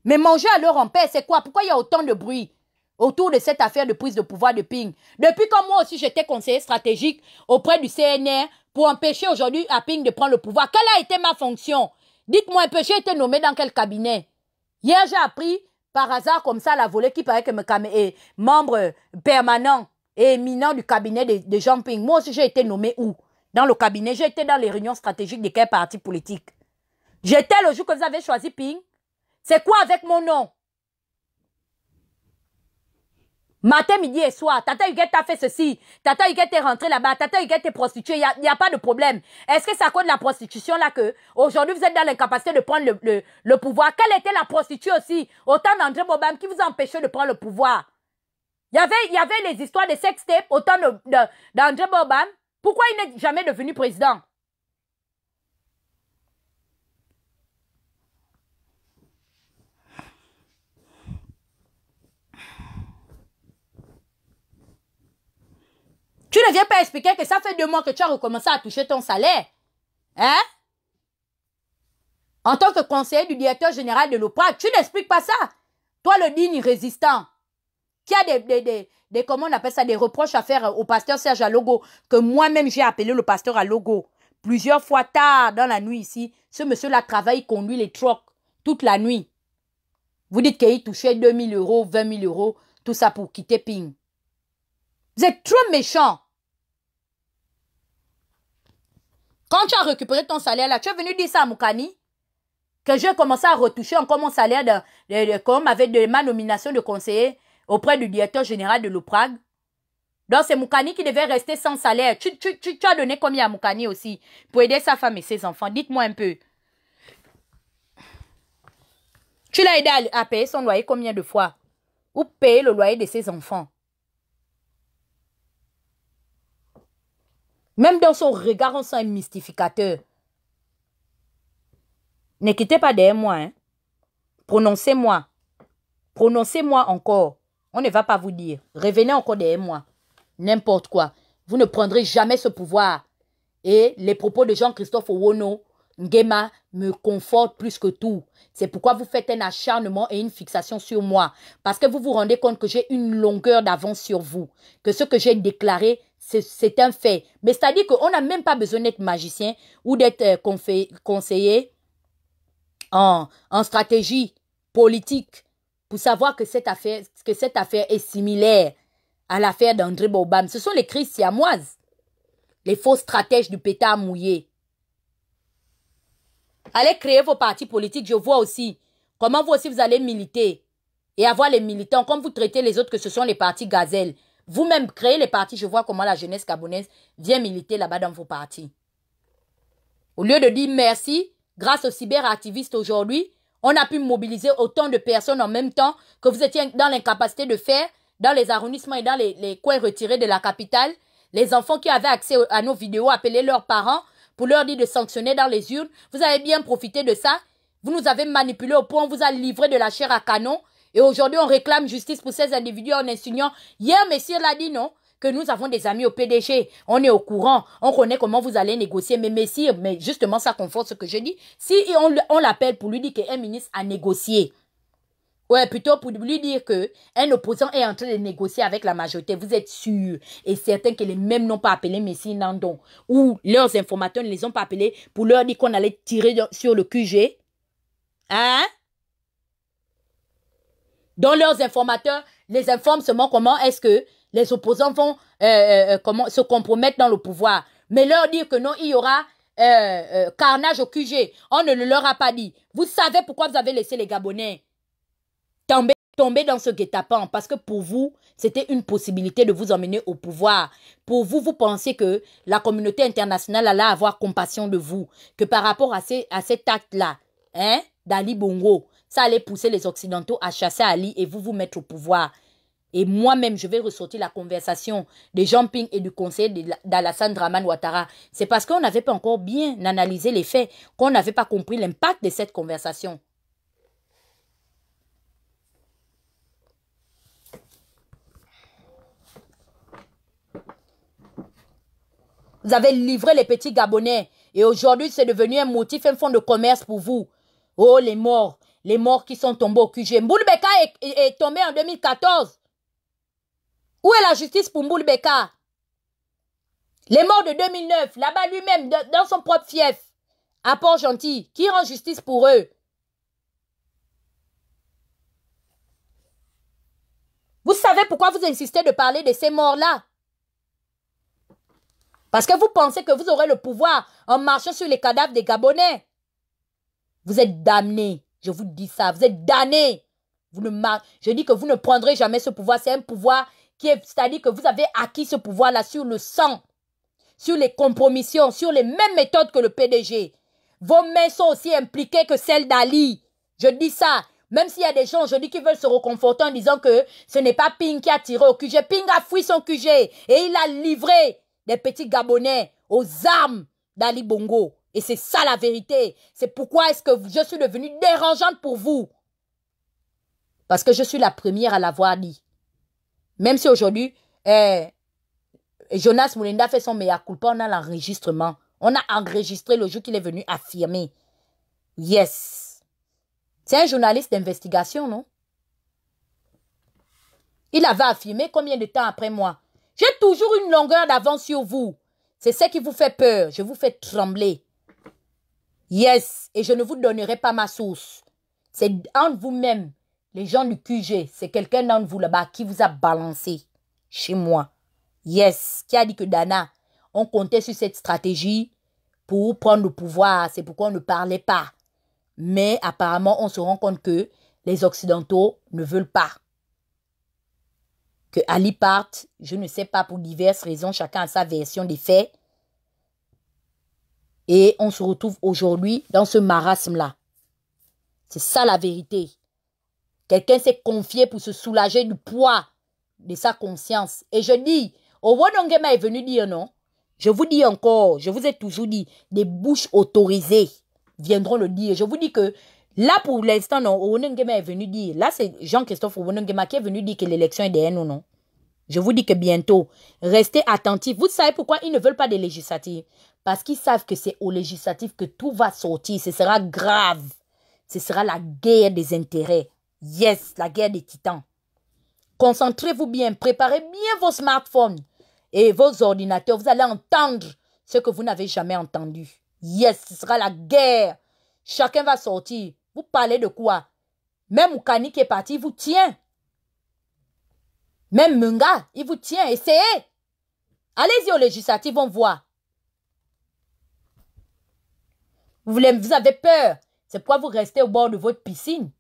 Mais manger à leur en paix, c'est quoi Pourquoi il y a autant de bruit autour de cette affaire de prise de pouvoir de Ping Depuis quand moi aussi j'étais conseiller stratégique auprès du CNR pour empêcher aujourd'hui à Ping de prendre le pouvoir, quelle a été ma fonction Dites-moi un peu, j'ai été nommé dans quel cabinet Hier, j'ai appris par hasard comme ça la volée qui paraît que me est membre permanent et éminent du cabinet de, de Jean Ping. Moi aussi, j'ai été nommé où dans le cabinet, j'étais dans les réunions stratégiques de quel parti politique. J'étais le jour que vous avez choisi Ping. C'est quoi avec mon nom Matin, midi et soir, Tata Huguette a fait ceci, Tata Huguette est rentré là-bas, Tata Huguette est prostituée, il n'y a, pas de problème. Est-ce que c'est à cause de la prostitution là que aujourd'hui vous êtes dans l'incapacité de prendre le, pouvoir Quelle était la prostituée aussi Autant d'André Bobam qui vous empêchait de prendre le pouvoir. Il y avait, il y avait les histoires de sextape, autant d'André de, Bobam pourquoi il n'est jamais devenu président Tu ne viens pas expliquer que ça fait deux mois que tu as recommencé à toucher ton salaire. Hein? En tant que conseiller du directeur général de l'OPRA, tu n'expliques pas ça. Toi, le digne résistant qui a des, des, des, on appelle ça, des reproches à faire au pasteur Serge Alogo, que moi-même j'ai appelé le pasteur Alogo. Plusieurs fois tard dans la nuit ici, ce monsieur-là travaille, conduit les trocs toute la nuit. Vous dites qu'il touchait 000 euros, 20 000 euros, tout ça pour quitter Ping. Vous êtes trop méchant. Quand tu as récupéré ton salaire là, tu es venu dire ça à Moukani que j'ai commencé à retoucher encore mon salaire de, de, avec ma nomination de conseiller auprès du directeur général de l'OPRAG. Donc c'est Moukani qui devait rester sans salaire. Tu, as donné combien à Moukani aussi pour aider sa femme et ses enfants Dites-moi un peu. Tu l'as aidé à, payer son loyer combien de fois Ou payer le loyer de ses enfants Même dans son regard, on sent un mystificateur. Ne quittez pas derrière moi. Hein. Prononcez-moi. Prononcez-moi encore. On ne va pas vous dire, revenez encore derrière moi. N'importe quoi. Vous ne prendrez jamais ce pouvoir. Et les propos de Jean-Christophe Owono, Ngema, me confortent plus que tout. C'est pourquoi vous faites un acharnement et une fixation sur moi. Parce que vous vous rendez compte que j'ai une longueur d'avance sur vous. Que ce que j'ai déclaré, c'est un fait. Mais c'est-à-dire qu'on n'a même pas besoin d'être magicien ou d'être euh, conseiller en, en stratégie politique pour savoir que cette affaire, que cette affaire est similaire à l'affaire d'André Bobam. Ce sont les crises siamoises, les faux stratèges du pétard mouillé. Allez créer vos partis politiques, je vois aussi comment vous aussi vous allez militer et avoir les militants, comme vous traitez les autres que ce sont les partis gazelles. Vous-même créez les partis, je vois comment la jeunesse gabonaise vient militer là-bas dans vos partis. Au lieu de dire merci, grâce aux cyberactivistes aujourd'hui, on a pu mobiliser autant de personnes en même temps que vous étiez dans l'incapacité de faire dans les arrondissements et dans les, coins retirés de la capitale. Les enfants qui avaient accès à nos vidéos appelaient leurs parents pour leur dire de sanctionner dans les urnes. Vous avez bien profité de ça. Vous nous avez manipulés au point où on vous a livré de la chair à canon. Et aujourd'hui, on réclame justice pour ces individus en insignant. Hier, messieurs l'a dit non que nous avons des amis au PDG. On est au courant. On connaît comment vous allez négocier. Mais messieurs, mais justement, ça conforte ce que je dis. Si on, l'appelle pour lui dire qu'un ministre a négocié, Ouais, plutôt pour lui dire qu'un opposant est en train de négocier avec la majorité. Vous êtes sûr et certain que les mêmes n'ont pas appelé Messi Nandon ou leurs informateurs ne les ont pas appelés pour leur dire qu'on allait tirer sur le QG. Hein? Dans leurs informateurs les informent seulement comment est-ce que les opposants vont euh, euh, euh, se compromettre dans le pouvoir. Mais leur dire que non, il y aura carnage au QG, on ne leur a pas dit. Vous savez pourquoi vous avez laissé les Gabonais tomber tomber dans ce guet-apens parce que pour vous, c'était une possibilité de vous emmener au pouvoir. Pour vous, vous pensez que la communauté internationale allait avoir compassion de vous, que par rapport à, à cet acte-là, hein, d'Ali Bongo, ça allait pousser les Occidentaux à chasser Ali et vous vous mettre au pouvoir. Et moi-même, je vais ressortir la conversation de Jean Ping et du conseil d'Alassane Draman Ouattara. C'est parce qu'on n'avait pas encore bien analysé les faits, qu'on n'avait pas compris l'impact de cette conversation. Vous avez livré les petits Gabonais et aujourd'hui c'est devenu un motif, un fonds de commerce pour vous. Oh les morts, les morts qui sont tombés au QG. Mboulbeka est tombé en 2014. Où est la justice pour Mboulbeka Les morts de 2009, là-bas lui-même, dans son propre fief, à Port-Gentil, qui rend justice pour eux Vous savez pourquoi vous insistez de parler de ces morts-là Parce que vous pensez que vous aurez le pouvoir en marchant sur les cadavres des Gabonais. Vous êtes damnés, je vous dis ça, vous êtes damnés. Vous ne je dis que vous ne prendrez jamais ce pouvoir, c'est un pouvoir c'est-à-dire que vous avez acquis ce pouvoir-là sur le sang, sur les compromissions, sur les mêmes méthodes que le PDG. Vos mains sont aussi impliquées que celles d'Ali. Je dis ça. Même s'il y a des gens je dis qu'ils veulent se reconforter en disant que ce n'est pas Ping qui a tiré au QG. Ping a fui son QG et il a livré des petits Gabonais aux armes d'Ali Bongo. Et c'est ça la vérité. C'est pourquoi est-ce que je suis devenue dérangeante pour vous. Parce que je suis la première à l'avoir dit. Même si aujourd'hui, eh, Jonas Moulinda fait son meilleur culpa, on a l'enregistrement. On a enregistré le jour qu'il est venu affirmer. Yes. C'est un journaliste d'investigation, non? Il avait affirmé combien de temps après moi? J'ai toujours une longueur d'avance sur vous. C'est ce qui vous fait peur. Je vous fais trembler. Yes. Et je ne vous donnerai pas ma source. C'est entre vous-même les gens du QG, c'est quelqu'un d'entre vous là-bas qui vous a balancé chez moi. Yes, qui a dit que Dana, on comptait sur cette stratégie pour prendre le pouvoir. C'est pourquoi on ne parlait pas. Mais apparemment, on se rend compte que les Occidentaux ne veulent pas. Que Ali parte, je ne sais pas, pour diverses raisons, chacun a sa version des faits. Et on se retrouve aujourd'hui dans ce marasme-là. C'est ça la vérité. Quelqu'un s'est confié pour se soulager du poids de sa conscience. Et je dis, Owonongema est venu dire non. Je vous dis encore, je vous ai toujours dit, des bouches autorisées viendront le dire. Je vous dis que là, pour l'instant, non, Owonongema est venu dire. Là, c'est Jean-Christophe Owonongema qui est venu dire que l'élection est derrière nous, non. Je vous dis que bientôt, restez attentifs. Vous savez pourquoi ils ne veulent pas des législatives Parce qu'ils savent que c'est au législatif que tout va sortir. Ce sera grave. Ce sera la guerre des intérêts. Yes, la guerre des titans. Concentrez-vous bien, préparez bien vos smartphones et vos ordinateurs. Vous allez entendre ce que vous n'avez jamais entendu. Yes, ce sera la guerre. Chacun va sortir. Vous parlez de quoi Même Oukani qui est parti, il vous tient. Même Munga, il vous tient. Essayez. Allez-y aux législatives, on voit. Vous, vous avez peur. C'est pourquoi vous restez au bord de votre piscine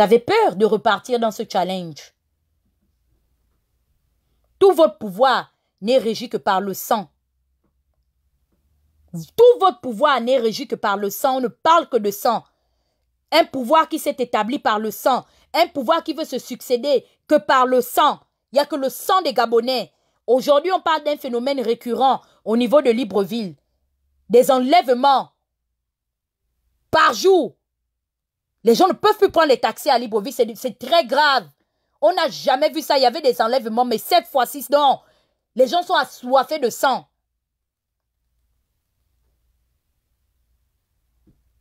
avez peur de repartir dans ce challenge. Tout votre pouvoir n'est régi que par le sang. Tout votre pouvoir n'est régi que par le sang. On ne parle que de sang. Un pouvoir qui s'est établi par le sang. Un pouvoir qui veut se succéder que par le sang. Il n'y a que le sang des Gabonais. Aujourd'hui, on parle d'un phénomène récurrent au niveau de Libreville. Des enlèvements par jour les gens ne peuvent plus prendre les taxis à Libreville. C'est très grave. On n'a jamais vu ça. Il y avait des enlèvements, mais cette fois-ci, non. Les gens sont assoiffés de sang.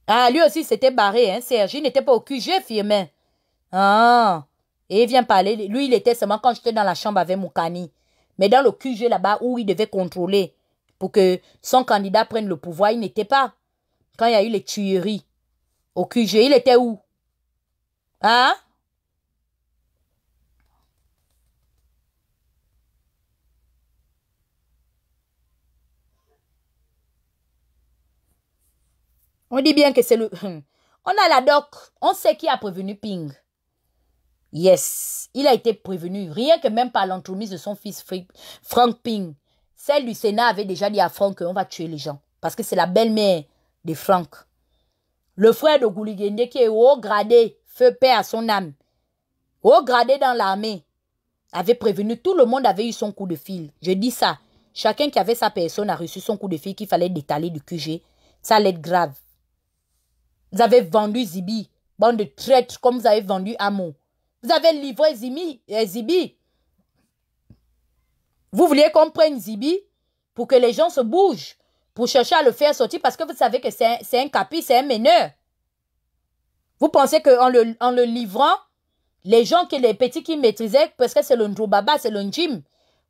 Ah, lui aussi c'était barré, hein, Serge. Il n'était pas au QG, firmin. Ah. Et il vient parler. Lui, il était seulement quand j'étais dans la chambre avec Moukani. Mais dans le QG là-bas où il devait contrôler pour que son candidat prenne le pouvoir, il n'était pas. Quand il y a eu les tueries. Au QG, il était où Hein On dit bien que c'est le... Hum. On a la doc. On sait qui a prévenu Ping. Yes, il a été prévenu. Rien que même par l'entremise de son fils Frank Ping. Celle du Sénat avait déjà dit à Frank qu'on va tuer les gens. Parce que c'est la belle-mère de Frank. Le frère de Gouligende qui est haut gradé, feu paix à son âme, haut gradé dans l'armée, avait prévenu, tout le monde avait eu son coup de fil. Je dis ça, chacun qui avait sa personne a reçu son coup de fil qu'il fallait détaler du QG. Ça allait être grave. Vous avez vendu Zibi, bande de traîtres, comme vous avez vendu Amo. Vous avez livré Zimi, et euh, Zibi. Vous vouliez qu'on prenne Zibi pour que les gens se bougent pour chercher à le faire sortir parce que vous savez que c'est un, capi, c'est un meneur. Vous pensez qu'en le, en le livrant, les gens, qui, les petits qui maîtrisaient, parce que c'est le Ndrobaba, c'est le Njim,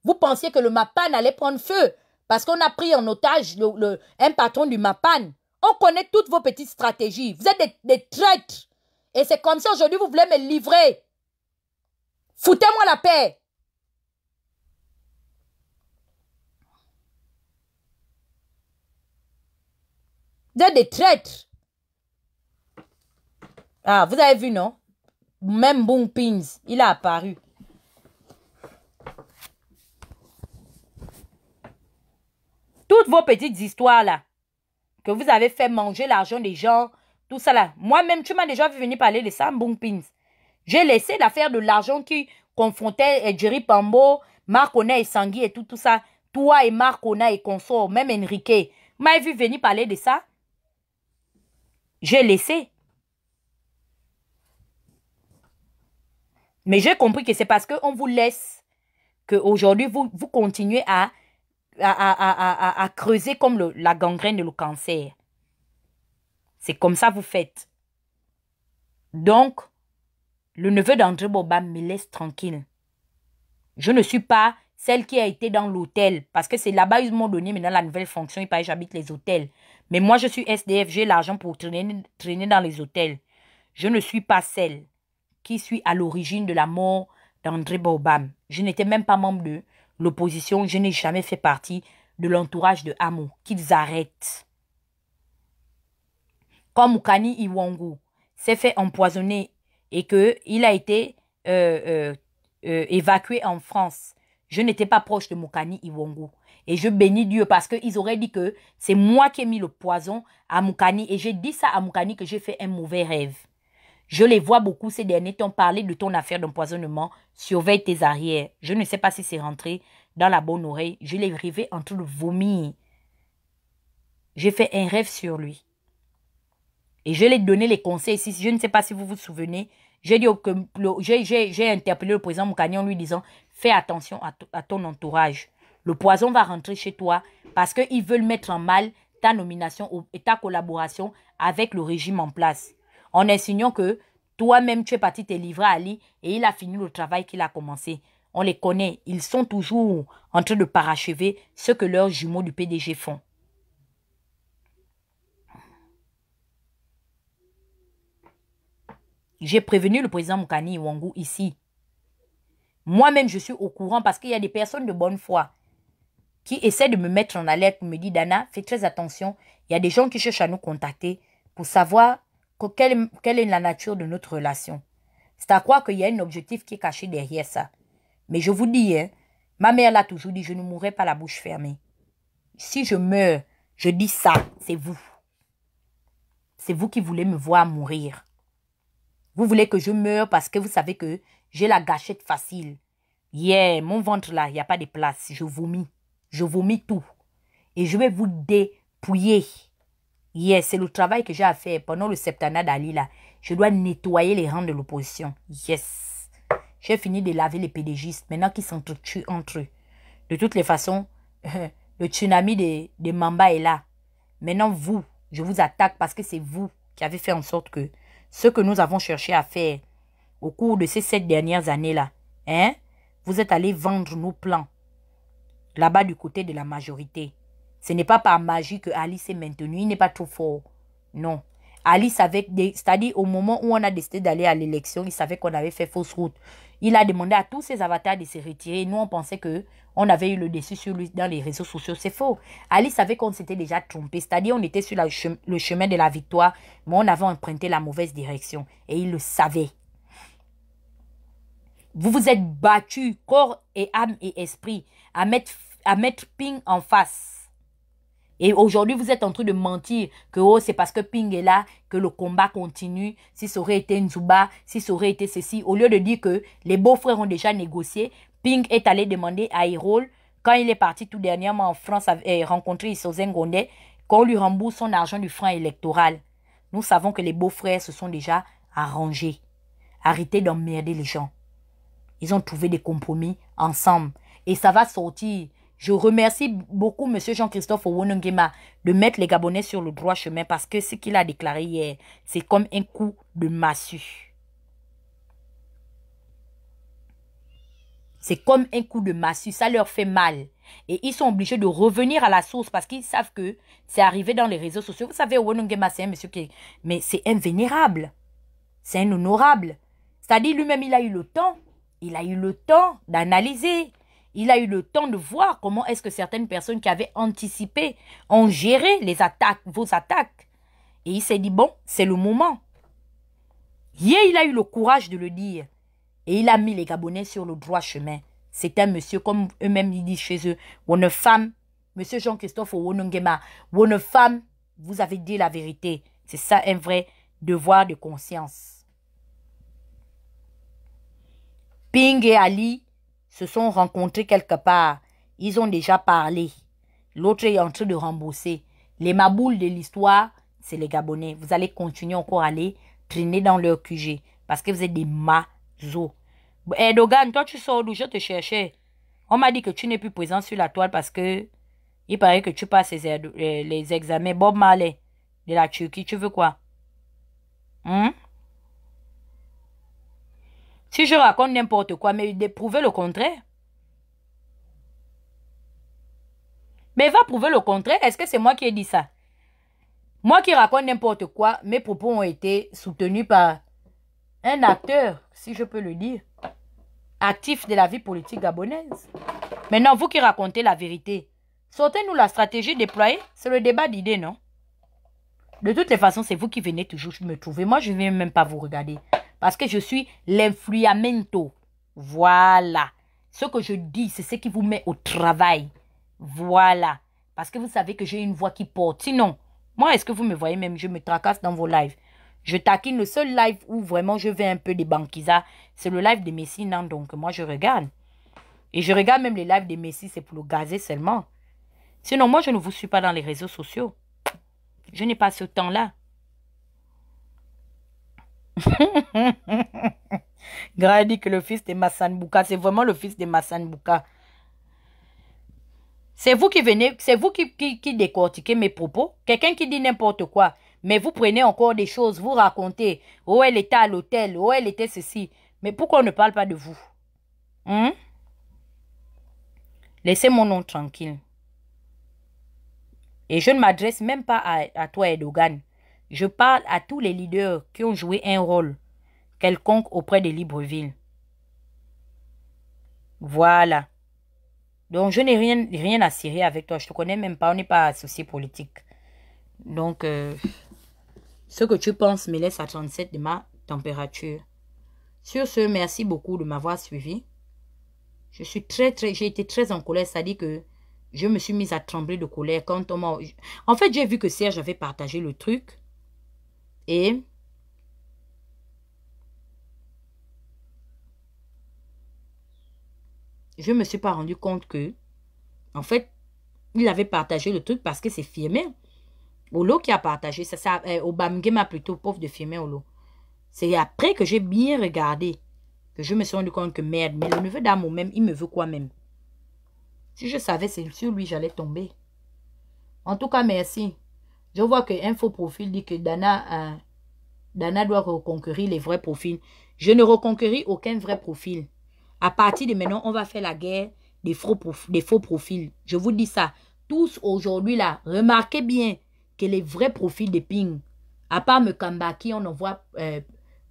vous pensiez que le Mapan allait prendre feu parce qu'on a pris en otage le, un patron du Mapan. On connaît toutes vos petites stratégies. Vous êtes des, des traîtres. Et c'est comme ça aujourd'hui, vous voulez me livrer. Foutez-moi la paix. de des traîtres. Ah, vous avez vu, non Même Boom Pins, il a apparu. Toutes vos petites histoires là, que vous avez fait manger l'argent des gens, tout ça là. Moi-même, tu m'as déjà vu venir parler de ça, Boom Pins. J'ai laissé l'affaire de l'argent qui confrontait Jerry Pambo, Marcona et Sangui et tout, tout ça. Toi et Marcona et consort, même Enrique. m'as vu venir parler de ça? J'ai laissé. Mais j'ai compris que c'est parce qu'on vous laisse qu'aujourd'hui, vous, vous continuez à, à, creuser comme la gangrène et le cancer. C'est comme ça que vous faites. Donc, le neveu d'André Boba me laisse tranquille. Je ne suis pas celle qui a été dans l'hôtel parce que c'est là-bas ils m'ont donné maintenant la nouvelle fonction. Il paraît j'habite les hôtels. Mais moi, je suis SDF, j'ai l'argent pour traîner, traîner dans les hôtels. Je ne suis pas celle qui suis à l'origine de la mort d'André Baobam. Je n'étais même pas membre de l'opposition, je n'ai jamais fait partie de l'entourage de Hamou. Qu'ils arrêtent. Quand Mukani s'est fait empoisonner et qu'il a été euh, euh, euh, évacué en France. Je n'étais pas proche de Mukani Iwongo. Et je bénis Dieu parce qu'ils auraient dit que c'est moi qui ai mis le poison à Moukani. Et j'ai dit ça à Moukani que j'ai fait un mauvais rêve. Je les vois beaucoup ces derniers temps parler de ton affaire d'empoisonnement. Surveille tes arrières. Je ne sais pas si c'est rentré dans la bonne oreille. Je l'ai rêvé en train de vomir. J'ai fait un rêve sur lui. Et je l'ai donné les conseils. je ne sais pas si vous vous souvenez, j'ai dit j'ai interpellé le président Moukani en lui disant fais attention à ton entourage. Le poison va rentrer chez toi parce qu'ils veulent mettre en mal ta nomination et ta collaboration avec le régime en place, en insinuant que toi-même tu es parti te livrer à Ali et il a fini le travail qu'il a commencé. On les connaît, ils sont toujours en train de parachever ce que leurs jumeaux du PDG font. J'ai prévenu le président Mukani Wangu ici. Moi-même, je suis au courant parce qu'il y a des personnes de bonne foi qui essaie de me mettre en alerte me dit « Dana, fais très attention. Il y a des gens qui cherchent à nous contacter pour savoir quelle, est la nature de notre relation. C'est à croire qu'il y a un objectif qui est caché derrière ça. Mais je vous dis, hein, ma mère l'a toujours dit, je ne mourrai pas la bouche fermée. Si je meurs, je dis ça, c'est vous. C'est vous qui voulez me voir mourir. Vous voulez que je meure parce que vous savez que j'ai la gâchette facile. Yeah, mon ventre là, il n'y a pas de place, je vomis je vomis tout. Et je vais vous dépouiller. Yes, c'est le travail que j'ai à faire pendant le septennat d'Ali Je dois nettoyer les rangs de l'opposition. Yes. J'ai fini de laver les pédégistes maintenant qu'ils s'entretuent entre eux. De toutes les façons, le tsunami de, de Mamba est là. Maintenant, vous, je vous attaque parce que c'est vous qui avez fait en sorte que ce que nous avons cherché à faire au cours de ces sept dernières années-là, hein, vous êtes allé vendre nos plans là-bas du côté de la majorité. Ce n'est pas par magie que Ali s'est maintenu, il n'est pas trop fort. Non. Ali savait, c'est-à-dire au moment où on a décidé d'aller à l'élection, il savait qu'on avait fait fausse route. Il a demandé à tous ses avatars de se retirer. Nous, on pensait que on avait eu le dessus sur lui dans les réseaux sociaux. C'est faux. Ali savait qu'on s'était déjà trompé, c'est-à-dire on était sur le chemin de la victoire, mais on avait emprunté la mauvaise direction. Et il le savait. Vous vous êtes battu, corps et âme et esprit, à mettre à mettre Ping en face. Et aujourd'hui, vous êtes en train de mentir que oh, c'est parce que Ping est là que le combat continue. Si ça aurait été Nzuba, si ça aurait été ceci, au lieu de dire que les beaux-frères ont déjà négocié, Ping est allé demander à Erol, quand il est parti tout dernièrement en France eh, rencontrer Isozen Gondé, qu'on lui rembourse son argent du franc électoral. Nous savons que les beaux-frères se sont déjà arrangés. Arrêtez d'emmerder les gens. Ils ont trouvé des compromis ensemble. Et ça va sortir. Je remercie beaucoup M. Jean-Christophe Owonongema de mettre les Gabonais sur le droit chemin parce que ce qu'il a déclaré hier, c'est comme un coup de massue. C'est comme un coup de massue, ça leur fait mal. Et ils sont obligés de revenir à la source parce qu'ils savent que c'est arrivé dans les réseaux sociaux. Vous savez, Owonongema, c'est un monsieur qui... Mais c'est invénérable. C'est un honorable. C'est-à-dire, lui-même, il a eu le temps. Il a eu le temps d'analyser il a eu le temps de voir comment est-ce que certaines personnes qui avaient anticipé ont géré les attaques, vos attaques. Et il s'est dit, bon, c'est le moment. Hier, il a eu le courage de le dire. Et il a mis les Gabonais sur le droit chemin. C'est un monsieur, comme eux-mêmes ils disent chez eux, une femme, monsieur Jean-Christophe Wonongema, une femme, vous avez dit la vérité. C'est ça un vrai devoir de conscience. Ping et Ali se sont rencontrés quelque part. Ils ont déjà parlé. L'autre est en train de rembourser. Les maboules de l'histoire, c'est les Gabonais. Vous allez continuer encore à aller traîner dans leur QG parce que vous êtes des mazos. Erdogan, eh, toi tu sors d'où je te cherchais. On m'a dit que tu n'es plus présent sur la toile parce que il paraît que tu passes les, eh, examens Bob Marley de la Turquie. Tu veux quoi? Hmm? Si je raconte n'importe quoi, mais de prouver le contraire. Mais va prouver le contraire. Est-ce que c'est moi qui ai dit ça? Moi qui raconte n'importe quoi, mes propos ont été soutenus par un acteur, si je peux le dire, actif de la vie politique gabonaise. Maintenant, vous qui racontez la vérité, sortez-nous la stratégie déployée. C'est le débat d'idées, non? De toutes les façons, c'est vous qui venez toujours me trouver. Moi, je ne viens même pas vous regarder. Parce que je suis l'influamento. Voilà. Ce que je dis, c'est ce qui vous met au travail. Voilà. Parce que vous savez que j'ai une voix qui porte. Sinon, moi, est-ce que vous me voyez même Je me tracasse dans vos lives. Je taquine le seul live où vraiment je vais un peu des banquisas. C'est le live de Messi, non Donc, moi, je regarde. Et je regarde même les lives de Messi, c'est pour le gazer seulement. Sinon, moi, je ne vous suis pas dans les réseaux sociaux. Je n'ai pas ce temps-là. grâce que le fils de Massan Bouka, c'est vraiment le fils de Massan Bouka. C'est vous qui venez, c'est vous qui, qui, décortiquez mes propos. Quelqu'un qui dit n'importe quoi. Mais vous prenez encore des choses, vous racontez. Oh, elle était à l'hôtel, Où oh, elle était ceci. Mais pourquoi on ne parle pas de vous hein? Laissez mon nom tranquille. Et je ne m'adresse même pas à, à toi, Erdogan. Je parle à tous les leaders qui ont joué un rôle quelconque auprès de Libreville. Voilà. Donc, je n'ai rien, rien à cirer avec toi. Je te connais même pas. On n'est pas associé politique. Donc, euh, ce que tu penses me laisse à 37 de ma température. Sur ce, merci beaucoup de m'avoir suivi. Je suis très, très, j'ai été très en colère. Ça dit que je me suis mise à trembler de colère quand on m'a... En fait, j'ai vu que Serge avait partagé le truc et je me suis pas rendu compte que, en fait, il avait partagé le truc parce que c'est firmé. Olo qui a partagé, ça ça, ça euh, m'a plutôt, pauvre de Firmin Olo. C'est après que j'ai bien regardé que je me suis rendu compte que merde, mais le neveu d'amour même, il me veut quoi même Si je savais, c'est sur lui, j'allais tomber. En tout cas, merci. Je vois qu'un faux Profil dit que Dana, euh, Dana doit reconquérir les vrais profils. Je ne reconquéris aucun vrai profil. À partir de maintenant, on va faire la guerre des faux, profils. Je vous dis ça. Tous aujourd'hui là, remarquez bien que les vrais profils de Ping, à part Mekamba qui on en voit euh,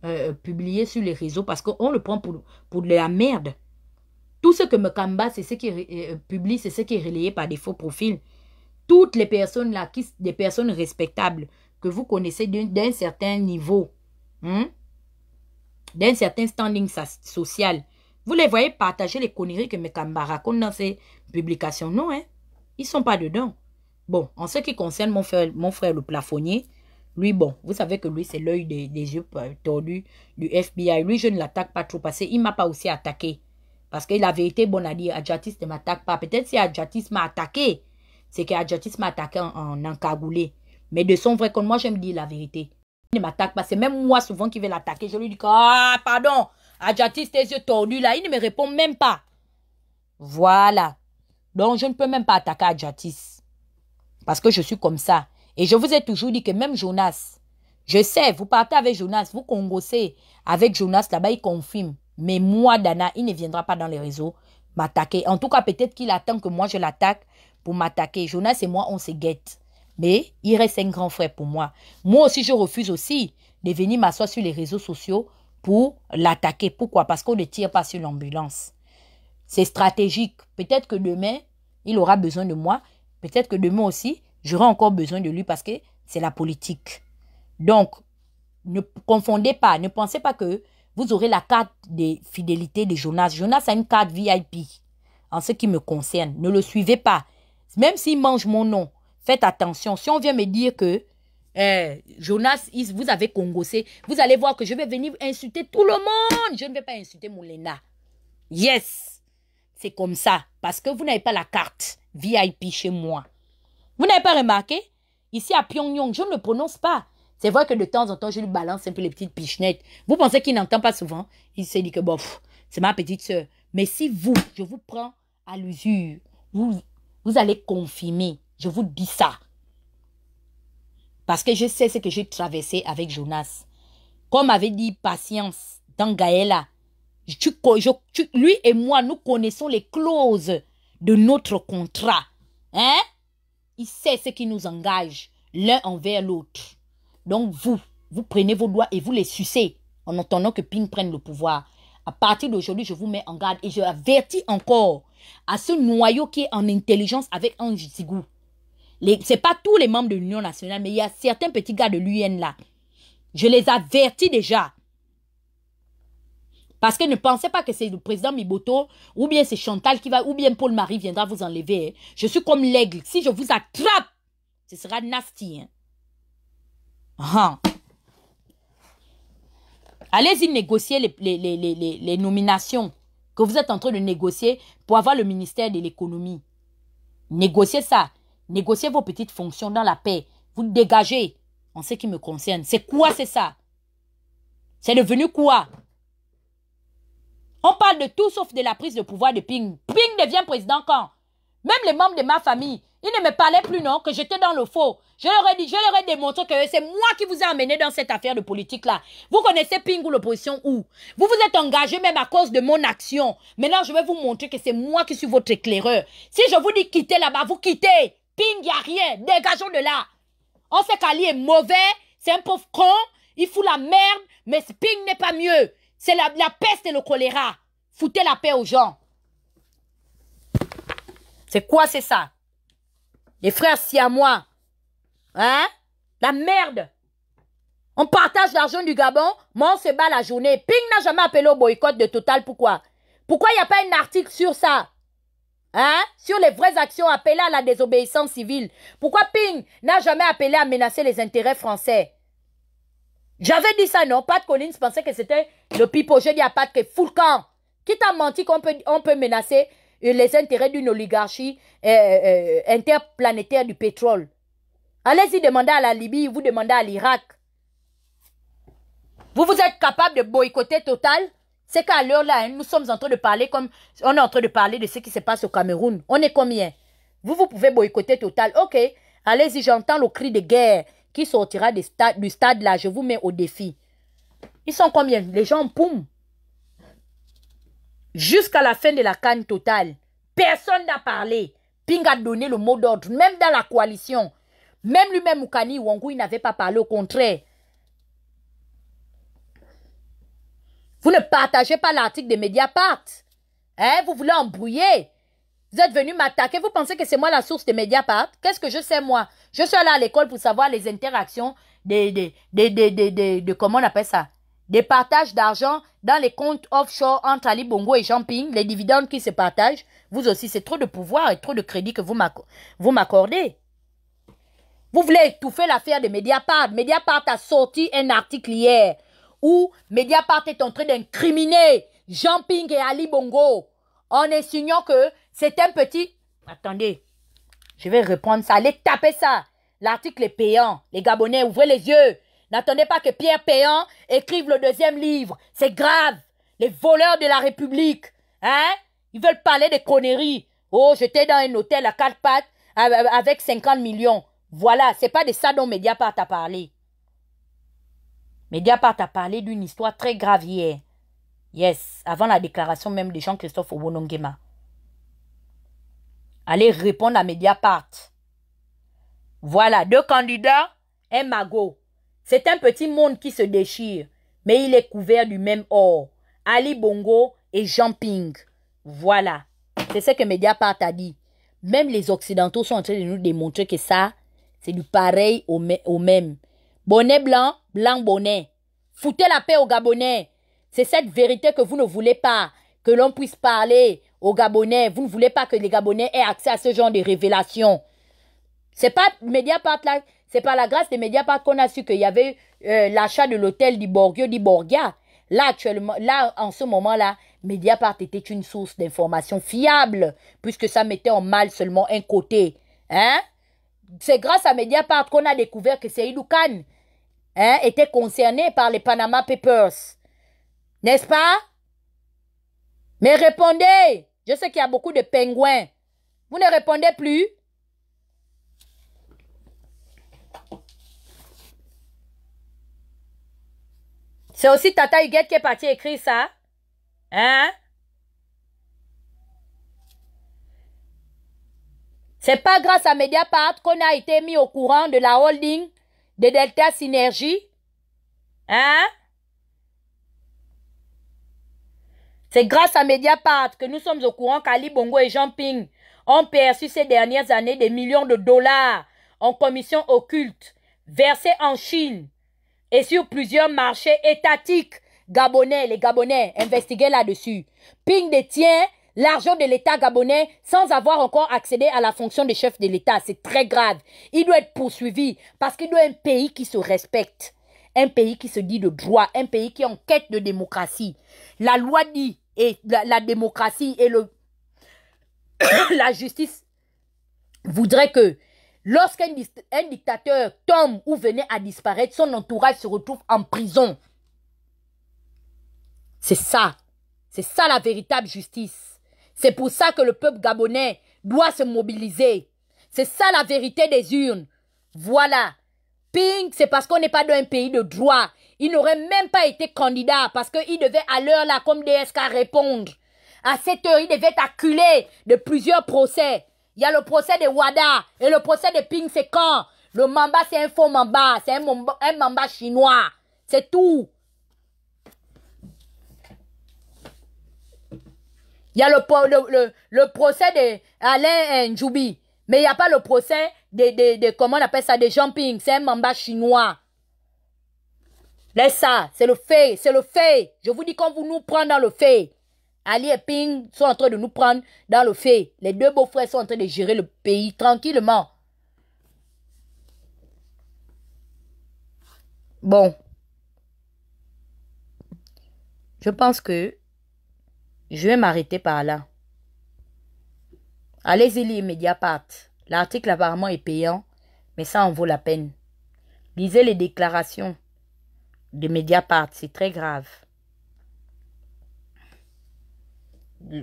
euh, publier sur les réseaux parce qu'on le prend pour, pour de la merde. Tout ce que Mekamba c'est ce qui publie, c'est ce qui est relayé par des faux profils toutes les personnes là, des personnes respectables que vous connaissez d'un certain niveau, hein, d'un certain standing social, vous les voyez partager les conneries que Mekamba raconte dans ces publications. Non, hein? Ils sont pas dedans. Bon, en ce qui concerne mon frère, le plafonnier, lui, bon, vous savez que lui, c'est l'œil des, yeux euh, tordus du FBI. Lui, je ne l'attaque pas trop parce qu'il ne m'a pas aussi attaqué. Parce que la vérité, bon, à dire, Adjatis ne m'attaque pas. Peut-être si Adjatis m'a attaqué, c'est que m'a attaqué en, en encagoulé. Mais de son vrai compte, moi, je me dis la vérité. Il ne m'attaque pas. C'est même moi, souvent, qui vais l'attaquer. Je lui dis Ah, pardon, Adjatis, tes yeux tordus là. Il ne me répond même pas. Voilà. Donc, je ne peux même pas attaquer Adjatis. Parce que je suis comme ça. Et je vous ai toujours dit que même Jonas, je sais, vous partez avec Jonas, vous congossez avec Jonas là-bas, il confirme. Mais moi, Dana, il ne viendra pas dans les réseaux m'attaquer. En tout cas, peut-être qu'il attend que moi je l'attaque pour m'attaquer. Jonas et moi, on se guette. Mais il reste un grand frère pour moi. Moi aussi, je refuse aussi de venir m'asseoir sur les réseaux sociaux pour l'attaquer. Pourquoi Parce qu'on ne tire pas sur l'ambulance. C'est stratégique. Peut-être que demain, il aura besoin de moi. Peut-être que demain aussi, j'aurai encore besoin de lui parce que c'est la politique. Donc, ne confondez pas, ne pensez pas que vous aurez la carte de fidélité de Jonas. Jonas a une carte VIP en ce qui me concerne. Ne le suivez pas. Même s'il mange mon nom, faites attention. Si on vient me dire que eh, Jonas, vous avez congossé, vous allez voir que je vais venir insulter tout le monde. Je ne vais pas insulter Moulina. Yes, c'est comme ça. Parce que vous n'avez pas la carte VIP chez moi. Vous n'avez pas remarqué Ici à Pyongyang, je ne le prononce pas. C'est vrai que de temps en temps, je lui balance un peu les petites pichenettes. Vous pensez qu'il n'entend pas souvent Il s'est dit que, bof, c'est ma petite soeur. Mais si vous, je vous prends à l'usure, vous vous allez confirmer. Je vous dis ça. Parce que je sais ce que j'ai traversé avec Jonas. Comme avait dit Patience dans Gaëla, lui et moi, nous connaissons les clauses de notre contrat. Hein? Il sait ce qui nous engage l'un envers l'autre. Donc vous, vous prenez vos doigts et vous les sucez en entendant que Ping prenne le pouvoir. À partir d'aujourd'hui, je vous mets en garde et je avertis encore à ce noyau qui est en intelligence avec Ange zigou. Ce n'est pas tous les membres de l'Union nationale, mais il y a certains petits gars de l'UN là. Je les avertis déjà. Parce que ne pensez pas que c'est le président Miboto ou bien c'est Chantal qui va, ou bien Paul-Marie viendra vous enlever. Hein. Je suis comme l'aigle. Si je vous attrape, ce sera nasty. Hein. Ah. Allez-y négocier les, nominations que vous êtes en train de négocier pour avoir le ministère de l'économie. Négociez ça. Négociez vos petites fonctions dans la paix. Vous dégagez en ce qui me concerne. C'est quoi, c'est ça C'est devenu quoi On parle de tout sauf de la prise de pouvoir de Ping. Ping devient président quand même les membres de ma famille, ils ne me parlaient plus, non, que j'étais dans le faux. Je leur ai dit, je leur ai démontré que c'est moi qui vous ai amené dans cette affaire de politique-là. Vous connaissez Ping ou l'opposition où Vous vous êtes engagé même à cause de mon action. Maintenant, je vais vous montrer que c'est moi qui suis votre éclaireur. Si je vous dis quittez là-bas, vous quittez. Ping, il a rien. Dégageons de là. On sait qu'Ali est mauvais. C'est un pauvre con. Il fout la merde. Mais Ping n'est pas mieux. C'est la peste et le choléra. Foutez la paix aux gens. C'est quoi, c'est ça Les frères, si à moi. Hein La merde On partage l'argent du Gabon, mais on se bat la journée. Ping n'a jamais appelé au boycott de Total, pourquoi Pourquoi il n'y a pas un article sur ça Hein? Sur les vraies actions appelées à la désobéissance civile. Pourquoi Ping n'a jamais appelé à menacer les intérêts français J'avais dit ça, non? Pat Collins pensait que c'était le pipo. J'ai dit à Pat que Fulcan. Qui camp. menti qu'on peut, on peut menacer les intérêts d'une oligarchie euh, euh, euh, interplanétaire du pétrole. Allez-y demandez à la Libye, vous demandez à l'Irak. Vous vous êtes capable de boycotter Total C'est qu'à l'heure là, hein, nous sommes en train de parler comme on est en train de parler de ce qui se passe au Cameroun. On est combien Vous vous pouvez boycotter Total. OK. Allez-y, j'entends le cri de guerre qui sortira du stade là, je vous mets au défi. Ils sont combien Les gens poum Jusqu'à la fin de la canne totale, personne n'a parlé. Ping a donné le mot d'ordre, même dans la coalition. Même lui-même, Moukani Wangou, il n'avait pas parlé, au contraire. Vous ne partagez pas l'article de Mediapart. Hein, vous voulez embrouiller. Vous êtes venu m'attaquer. Vous pensez que c'est moi la source de Mediapart Qu'est-ce que je sais, moi Je suis allé à l'école pour savoir les interactions de... des, de comment on appelle ça des partages d'argent dans les comptes offshore entre Ali Bongo et Jean Ping, les dividendes qui se partagent, vous aussi, c'est trop de pouvoir et trop de crédit que vous m'accordez. Vous, voulez étouffer l'affaire de Mediapart. Mediapart a sorti un article hier où Mediapart est en train d'incriminer Jean Ping et Ali Bongo en insinuant que c'est un petit... Attendez, je vais reprendre ça. Allez taper ça. L'article est payant. Les Gabonais, ouvrez les yeux. N'attendez pas que Pierre Péan écrive le deuxième livre. C'est grave. Les voleurs de la République. Hein? Ils veulent parler des conneries. Oh, j'étais dans un hôtel à quatre pattes avec 50 millions. Voilà, c'est pas de ça dont Mediapart a parlé. Mediapart a parlé d'une histoire très grave hier. Yes, avant la déclaration même de Jean-Christophe Obonongema. Allez répondre à Mediapart. Voilà, deux candidats, un magot. C'est un petit monde qui se déchire, mais il est couvert du même or. Ali Bongo et Jean Ping. Voilà. C'est ce que Mediapart a dit. Même les Occidentaux sont en train de nous démontrer que ça, c'est du pareil au, même. Bonnet blanc, blanc bonnet. Foutez la paix aux Gabonais. C'est cette vérité que vous ne voulez pas, que l'on puisse parler aux Gabonais. Vous ne voulez pas que les Gabonais aient accès à ce genre de révélations. C'est pas Mediapart c'est pas la grâce de Mediapart qu'on a su qu'il y avait euh, l'achat de l'hôtel du Borgio, di Borgia. Là actuellement, là en ce moment là, Mediapart était une source d'information fiable puisque ça mettait en mal seulement un côté, hein? C'est grâce à Mediapart qu'on a découvert que Seydou Khan hein, était concerné par les Panama Papers. N'est-ce pas? Mais répondez! Je sais qu'il y a beaucoup de pingouins. Vous ne répondez plus? C'est aussi Tata Huguette qui est partie écrire ça. Hein? C'est pas grâce à Mediapart qu'on a été mis au courant de la holding de Delta Synergie. Hein? C'est grâce à Mediapart que nous sommes au courant qu'Ali Bongo et Jean Ping ont perçu ces dernières années des millions de dollars en commissions occultes versées en Chine et sur plusieurs marchés étatiques gabonais, les Gabonais, investiguez là-dessus. Ping détient l'argent de l'État gabonais sans avoir encore accédé à la fonction de chef de l'État. C'est très grave. Il doit être poursuivi parce qu'il doit un pays qui se respecte, un pays qui se dit de droit, un pays qui est en quête de démocratie. La loi dit, et la, démocratie et le la justice voudraient que Lorsqu'un dictateur tombe ou venait à disparaître, son entourage se retrouve en prison. C'est ça. C'est ça la véritable justice. C'est pour ça que le peuple gabonais doit se mobiliser. C'est ça la vérité des urnes. Voilà. Ping, c'est parce qu'on n'est pas dans un pays de droit. Il n'aurait même pas été candidat parce qu'il devait à l'heure là, comme DSK, répondre. À cette heure, il devait être acculé de plusieurs procès. Il y a le procès de Wada et le procès de Ping, c'est quand Le mamba, c'est un faux mamba. C'est un, mamba, chinois. C'est tout. Il y a le, le, procès de Alain euh, Njoubi. Mais il n'y a pas le procès de, de, de, comment on appelle ça, de Ping C'est un mamba chinois. Laisse ça. C'est le fait. C'est le fait. Je vous dis qu'on vous nous prend dans le fait. Ali et Ping sont en train de nous prendre dans le fait. Les deux beaux-frères sont en train de gérer le pays tranquillement. Bon. Je pense que je vais m'arrêter par là. Allez-y lire Mediapart. L'article apparemment est payant, mais ça en vaut la peine. Lisez les déclarations de Mediapart, c'est très grave.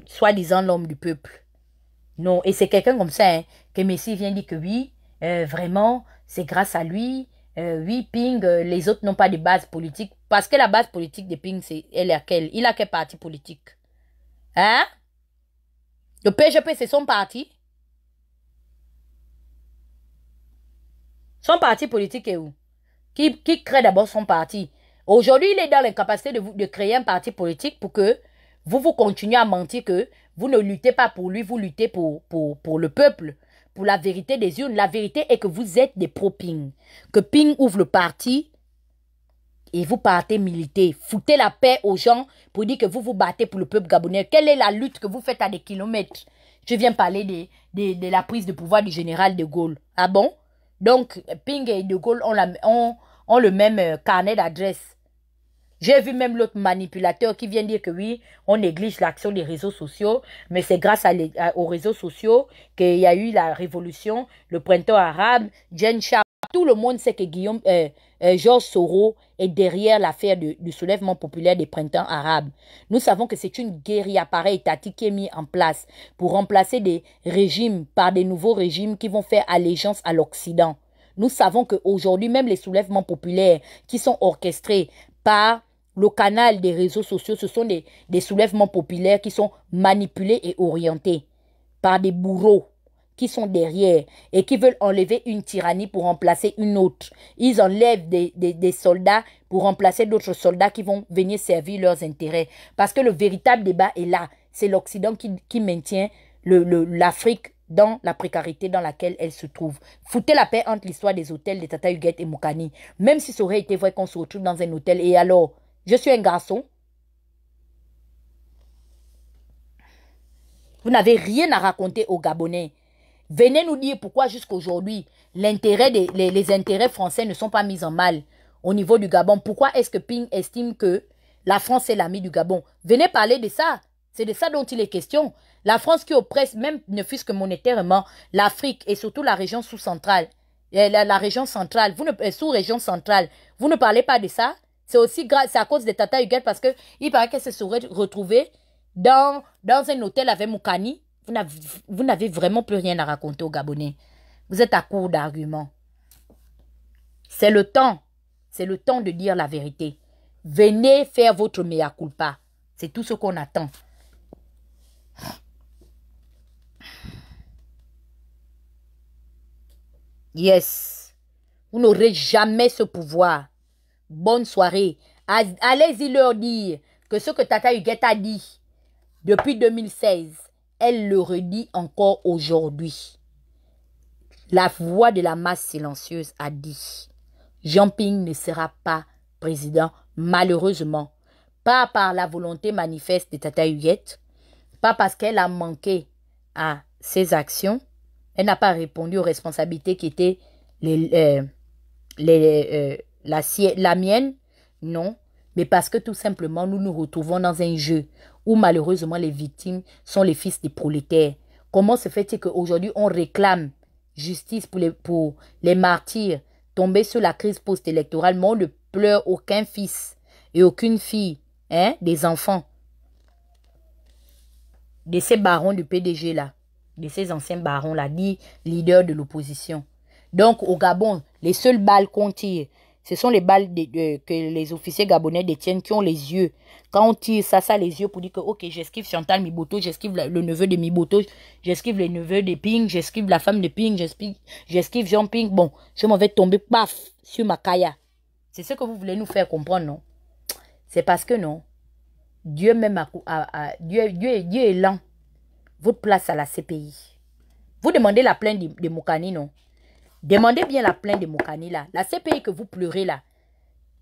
soi-disant l'homme du peuple. Non, et c'est quelqu'un comme ça hein, que Messi vient dire que oui, euh, vraiment, c'est grâce à lui. Euh, oui, Ping, euh, les autres n'ont pas de base politique. Parce que la base politique de Ping, c'est elle est laquelle Il a quel parti politique Hein Le PGP, c'est son parti Son parti politique est où qui, crée d'abord son parti Aujourd'hui, il est dans l'incapacité de créer un parti politique pour que vous, vous continuez à mentir que vous ne luttez pas pour lui, vous luttez pour, pour, pour le peuple, pour la vérité des urnes. La vérité est que vous êtes des pro-Ping. Que Ping ouvre le parti et vous partez militer. Foutez la paix aux gens pour dire que vous vous battez pour le peuple gabonais. Quelle est la lutte que vous faites à des kilomètres Je viens parler de, de, la prise de pouvoir du général de Gaulle. Ah bon Donc, Ping et de Gaulle ont, la, ont le même euh, carnet d'adresse. J'ai vu même l'autre manipulateur qui vient dire que oui, on néglige l'action des réseaux sociaux, mais c'est grâce à aux réseaux sociaux qu'il y a eu la révolution, le printemps arabe, Jen Shah. Tout le monde sait que Guillaume, euh, euh, Georges Soro est derrière l'affaire du, soulèvement populaire des printemps arabes. Nous savons que c'est une guérilla pareil étatique qui est mise en place pour remplacer des régimes par des nouveaux régimes qui vont faire allégeance à l'Occident. Nous savons qu'aujourd'hui, même les soulèvements populaires qui sont orchestrés par le canal des réseaux sociaux, ce sont des, soulèvements populaires qui sont manipulés et orientés par des bourreaux qui sont derrière et qui veulent enlever une tyrannie pour remplacer une autre. Ils enlèvent des, soldats pour remplacer d'autres soldats qui vont venir servir leurs intérêts. Parce que le véritable débat est là. C'est l'Occident qui, maintient l'Afrique dans la précarité dans laquelle elle se trouve. Foutez la paix entre l'histoire des hôtels de Tata Huguette et Moukani. Même si ça aurait été vrai qu'on se retrouve dans un hôtel et alors je suis un garçon. Vous n'avez rien à raconter aux Gabonais. Venez nous dire pourquoi jusqu'à aujourd'hui, les, intérêts français ne sont pas mis en mal au niveau du Gabon. Pourquoi est-ce que Ping estime que la France est l'ami du Gabon Venez parler de ça. C'est de ça dont il est question. La France qui oppresse, même ne fût-ce que monétairement, l'Afrique et surtout la région sous-centrale, eh, la, la, région centrale, vous euh, sous-région centrale, vous ne parlez pas de ça c'est aussi grâce, à cause de Tata Huguette parce qu'il paraît qu'elle se serait retrouvée dans, dans un hôtel avec Moukani. Vous n'avez vraiment plus rien à raconter aux Gabonais. Vous êtes à court d'arguments. C'est le temps. C'est le temps de dire la vérité. Venez faire votre mea culpa. C'est tout ce qu'on attend. Yes. Vous n'aurez jamais ce pouvoir bonne soirée. Allez-y leur dire que ce que Tata Huguette a dit depuis 2016, elle le redit encore aujourd'hui. La voix de la masse silencieuse a dit Jean Ping ne sera pas président, malheureusement, pas par la volonté manifeste de Tata Huguette, pas parce qu'elle a manqué à ses actions, elle n'a pas répondu aux responsabilités qui étaient les, euh, les euh, la, mienne Non, mais parce que tout simplement nous nous retrouvons dans un jeu où malheureusement les victimes sont les fils des prolétaires. Comment se fait-il qu'aujourd'hui on réclame justice pour les, pour les martyrs tombés sur la crise post-électorale, mais on ne pleure aucun fils et aucune fille, hein, des enfants de ces barons du PDG là, de ces anciens barons là, dit leader de l'opposition. Donc au Gabon, les seuls balles qu'on ce sont les balles que les officiers gabonais détiennent qui ont les yeux. Quand on tire ça, ça les yeux pour dire que, ok, j'esquive Chantal Miboto, j'esquive le neveu de Miboto, j'esquive le neveu de Ping, j'esquive la femme de Ping, j'esquive Jean Ping. Bon, je m'en vais tomber, paf, sur ma kaya. C'est ce que vous voulez nous faire comprendre, non C'est parce que non. Dieu Dieu, Dieu, Dieu est lent. Votre place à la CPI. Vous demandez la plainte de, de non Demandez bien la plainte de Mokani là. La CPI que vous pleurez là.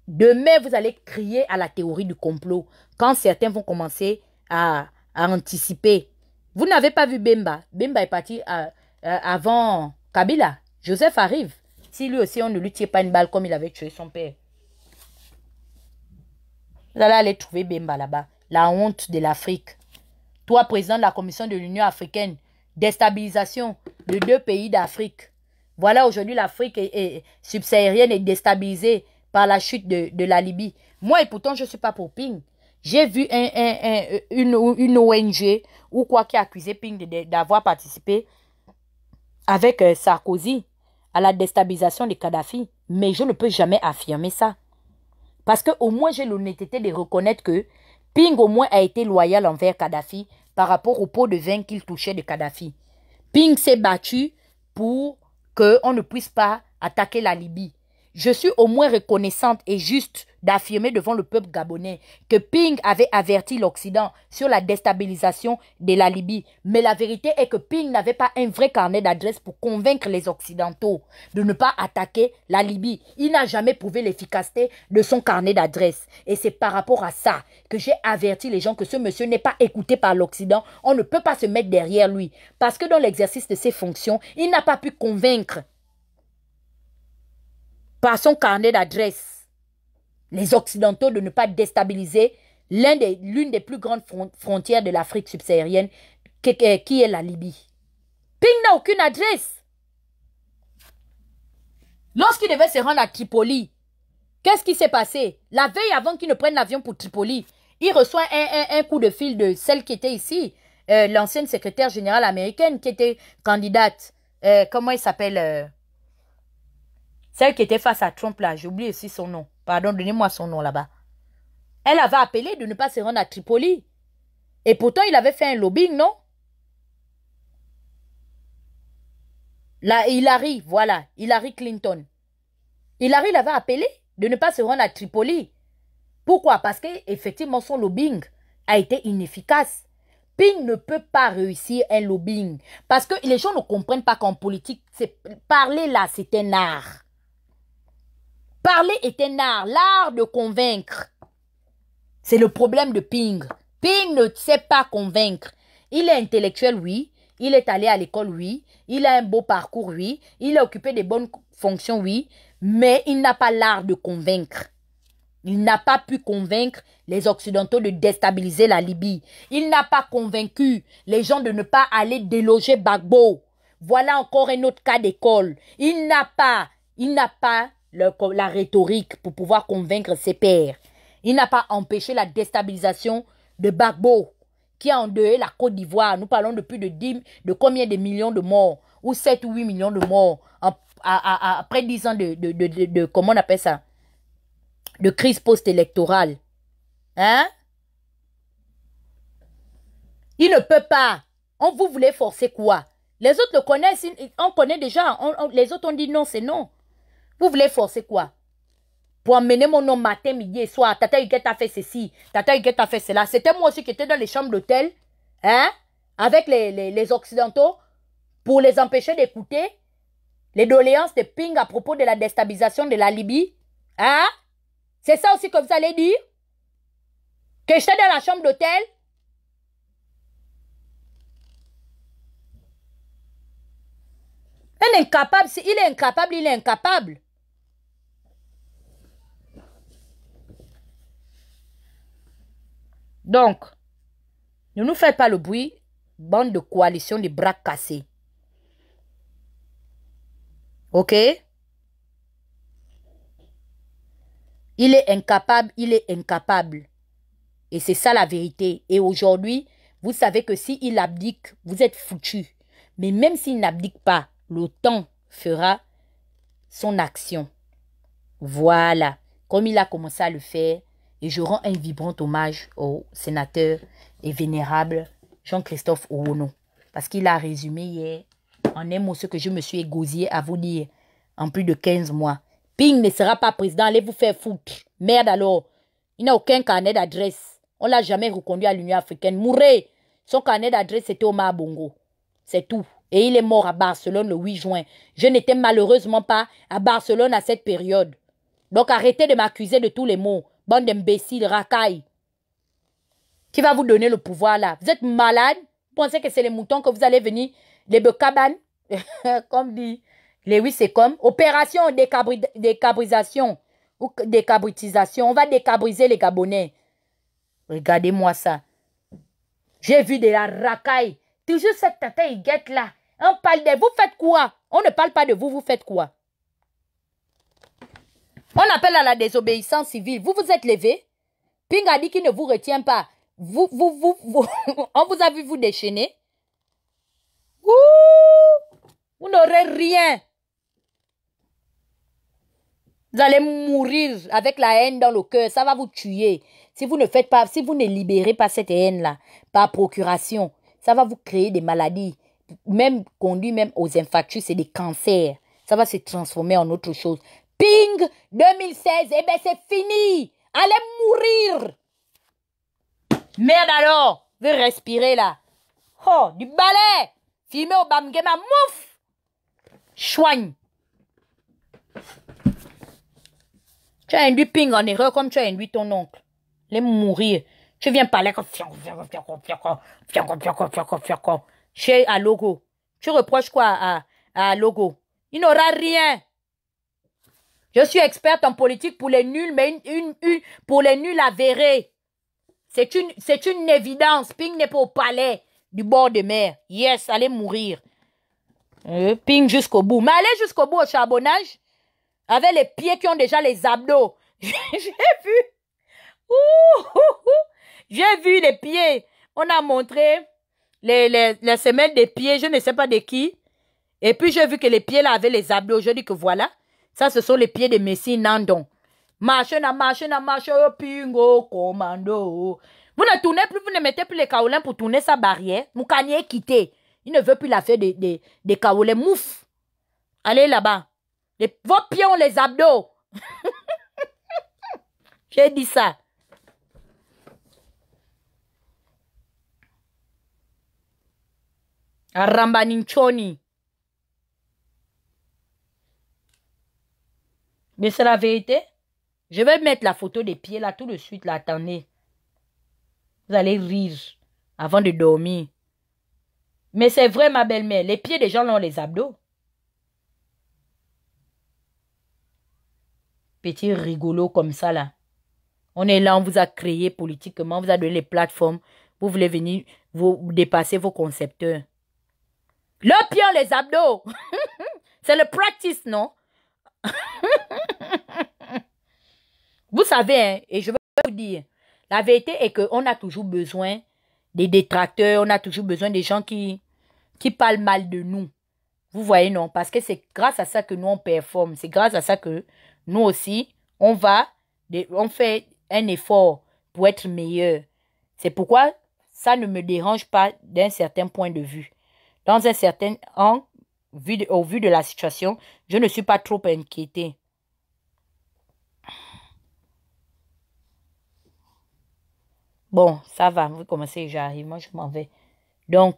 Demain, vous allez crier à la théorie du complot. Quand certains vont commencer à, anticiper. Vous n'avez pas vu Bemba. Bemba est parti euh, euh, avant Kabila. Joseph arrive. Si lui aussi, on ne lui tire pas une balle comme il avait tué son père. Vous allez aller trouver Bemba là-bas. La honte de l'Afrique. Toi, président de la Commission de l'Union africaine, déstabilisation de deux pays d'Afrique. Voilà aujourd'hui l'Afrique subsaharienne est déstabilisée par la chute de, la Libye. Moi, et pourtant, je ne suis pas pour Ping. J'ai vu une, ONG ou quoi qui accusé Ping d'avoir participé avec euh, Sarkozy à la déstabilisation de Kadhafi. Mais je ne peux jamais affirmer ça. Parce que au moins, j'ai l'honnêteté de reconnaître que Ping, au moins, a été loyal envers Kadhafi par rapport au pot de vin qu'il touchait de Kadhafi. Ping s'est battu pour qu'on ne puisse pas attaquer la Libye. Je suis au moins reconnaissante et juste d'affirmer devant le peuple gabonais que Ping avait averti l'Occident sur la déstabilisation de la Libye. Mais la vérité est que Ping n'avait pas un vrai carnet d'adresse pour convaincre les Occidentaux de ne pas attaquer la Libye. Il n'a jamais prouvé l'efficacité de son carnet d'adresse. Et c'est par rapport à ça que j'ai averti les gens que ce monsieur n'est pas écouté par l'Occident. On ne peut pas se mettre derrière lui. Parce que dans l'exercice de ses fonctions, il n'a pas pu convaincre par son carnet d'adresses les Occidentaux de ne pas déstabiliser l'une des, plus grandes frontières de l'Afrique subsaharienne, euh, qui, est la Libye. Ping n'a aucune adresse. Lorsqu'il devait se rendre à Tripoli, qu'est-ce qui s'est passé La veille avant qu'il ne prenne l'avion pour Tripoli, il reçoit un, coup de fil de celle qui était ici, euh, l'ancienne secrétaire générale américaine qui était candidate. Euh, comment il s'appelle celle qui était face à Trump là, j'oublie aussi son nom. Pardon, donnez-moi son nom là-bas. Elle avait appelé de ne pas se rendre à Tripoli. Et pourtant, il avait fait un lobbying, non Là, Hillary, voilà, Hillary Clinton. Hillary l'avait appelé de ne pas se rendre à Tripoli. Pourquoi Parce qu'effectivement, son lobbying a été inefficace. Ping ne peut pas réussir un lobbying. Parce que les gens ne comprennent pas qu'en politique, parler là, c'est un art. Parler est un art, l'art de convaincre. C'est le problème de Ping. Ping ne sait pas convaincre. Il est intellectuel, oui. Il est allé à l'école, oui. Il a un beau parcours, oui. Il a occupé des bonnes fonctions, oui. Mais il n'a pas l'art de convaincre. Il n'a pas pu convaincre les Occidentaux de déstabiliser la Libye. Il n'a pas convaincu les gens de ne pas aller déloger Bagbo. Voilà encore un autre cas d'école. Il n'a pas, il n'a pas la rhétorique pour pouvoir convaincre ses pairs. Il n'a pas empêché la déstabilisation de Bagbo, qui a endeuillé la Côte d'Ivoire. Nous parlons de plus de 10, de combien de millions de morts, ou 7 ou 8 millions de morts, après 10 ans de, de, comment on appelle ça, de crise post-électorale. Hein? Il ne peut pas. On vous voulait forcer quoi? Les autres le connaissent, on connaît déjà. les autres ont dit non, c'est non. Vous voulez forcer quoi Pour emmener mon nom matin, midi et soir. Tata Huguette a fait ceci. Tata a fait cela. C'était moi aussi qui étais dans les chambres d'hôtel. Hein Avec les, Occidentaux. Pour les empêcher d'écouter les doléances de Ping à propos de la déstabilisation de la Libye. Hein C'est ça aussi que vous allez dire Que j'étais dans la chambre d'hôtel est incapable, il est incapable, il est incapable. Donc, ne nous faites pas le bruit, bande de coalition des bras cassés. Ok Il est incapable, il est incapable. Et c'est ça la vérité. Et aujourd'hui, vous savez que s'il il abdique, vous êtes foutus. Mais même s'il n'abdique pas, l'OTAN fera son action. Voilà, comme il a commencé à le faire et je rends un vibrant hommage au sénateur et vénérable Jean-Christophe Ouono, parce qu'il a résumé hier en un mot ce que je me suis égosillé à vous dire en plus de 15 mois. Ping ne sera pas président, allez vous faire foutre. Merde alors, il n'a aucun carnet d'adresse. On l'a jamais reconduit à l'Union africaine. Mourez Son carnet d'adresse, c'était Omar Bongo. C'est tout. Et il est mort à Barcelone le 8 juin. Je n'étais malheureusement pas à Barcelone à cette période. Donc arrêtez de m'accuser de tous les maux. Bande d'imbéciles, racailles. Qui va vous donner le pouvoir là Vous êtes malade Vous pensez que c'est les moutons que vous allez venir Les becabanes Comme dit Les oui c'est comme opération décabrisation ou décabritisation. On va décabriser les Gabonais. Regardez-moi ça. J'ai vu de la racaille. Toujours cette tata guette là. On parle de vous faites quoi On ne parle pas de vous, vous faites quoi on appelle à la désobéissance civile. Vous vous êtes levé. Ping a dit qu'il ne vous retient pas. Vous, vous, vous, vous on vous a vu vous déchaîner. vous n'aurez rien. Vous allez mourir avec la haine dans le cœur. Ça va vous tuer. Si vous ne faites pas, si vous ne libérez pas cette haine-là, par procuration, ça va vous créer des maladies. Même conduit même aux infarctus et des cancers. Ça va se transformer en autre chose. Ping 2016, eh ben c'est fini. Allez mourir. Merde alors, veux respirer là. Oh, du balai. Filmé au Bamgema, mouf. Chouagne. Tu as induit Ping en erreur comme tu as induit ton oncle. les mourir. Tu viens parler comme Chez Alogo Tu reproches quoi à, à logo? Il n'aura rien. Je suis experte en politique pour les nuls, mais une, pour les nuls avérés. C'est une, c'est une évidence. Ping n'est pas au palais du bord de mer. Yes, allez mourir. Euh, ping jusqu'au bout. Mais allez jusqu'au bout au charbonnage. Avec les pieds qui ont déjà les abdos. J'ai vu. J'ai vu les pieds. On a montré les, les, les semelles des pieds, je ne sais pas de qui. Et puis j'ai vu que les pieds là avaient les abdos. Je dis que voilà. Ça, ce sont les pieds de Messie Nandon. Marchez, marchez, marchez, oh, pingo, commando. Vous ne tournez plus, vous ne mettez plus les Kaolins pour tourner sa barrière. Moukani est quitté. Il ne veut plus la faire des Kaolins. Mouf. Allez là-bas. Vos pieds ont les abdos. J'ai dit ça. Arambaninchoni. Mais c'est la vérité. Je vais mettre la photo des pieds là tout de suite, là, attendez. Vous allez rire avant de dormir. Mais c'est vrai, ma belle-mère, les pieds des gens ont les abdos. Petit rigolo comme ça, là. On est là, on vous a créé politiquement, on vous a donné les plateformes. Vous voulez venir vous dépasser vos concepteurs. Le pied, les abdos. c'est le practice, non? vous savez, hein, et je vais vous dire, la vérité est qu'on a toujours besoin des détracteurs, on a toujours besoin des gens qui, qui parlent mal de nous. Vous voyez, non Parce que c'est grâce à ça que nous, on performe. C'est grâce à ça que nous aussi, on va, on fait un effort pour être meilleur. C'est pourquoi ça ne me dérange pas d'un certain point de vue. Dans un certain angle, au vu de la situation, je ne suis pas trop inquiété. Bon, ça va, vous commencez, j'arrive, moi je m'en vais. Donc,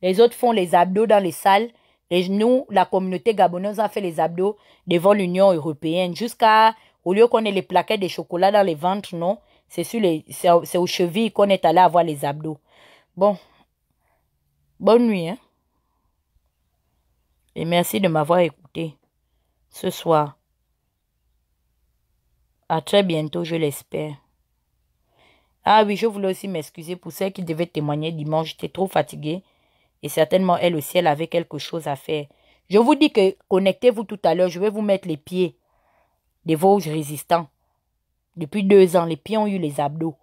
les autres font les abdos dans les salles. Et nous, la communauté gabonaise a fait les abdos devant l'Union européenne. Jusqu'à, au lieu qu'on ait les plaquettes de chocolat dans les ventres, non, c'est sur les, c'est aux chevilles qu'on est allé avoir les abdos. Bon, bonne nuit, hein et merci de m'avoir écouté ce soir. À très bientôt, je l'espère. Ah oui, je voulais aussi m'excuser pour celle qui devait témoigner dimanche. J'étais trop fatiguée et certainement elle aussi, elle avait quelque chose à faire. Je vous dis que connectez-vous tout à l'heure. Je vais vous mettre les pieds des Vosges résistants. Depuis deux ans, les pieds ont eu les abdos.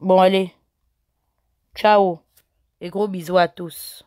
Bon, allez. Ciao et gros bisous à tous.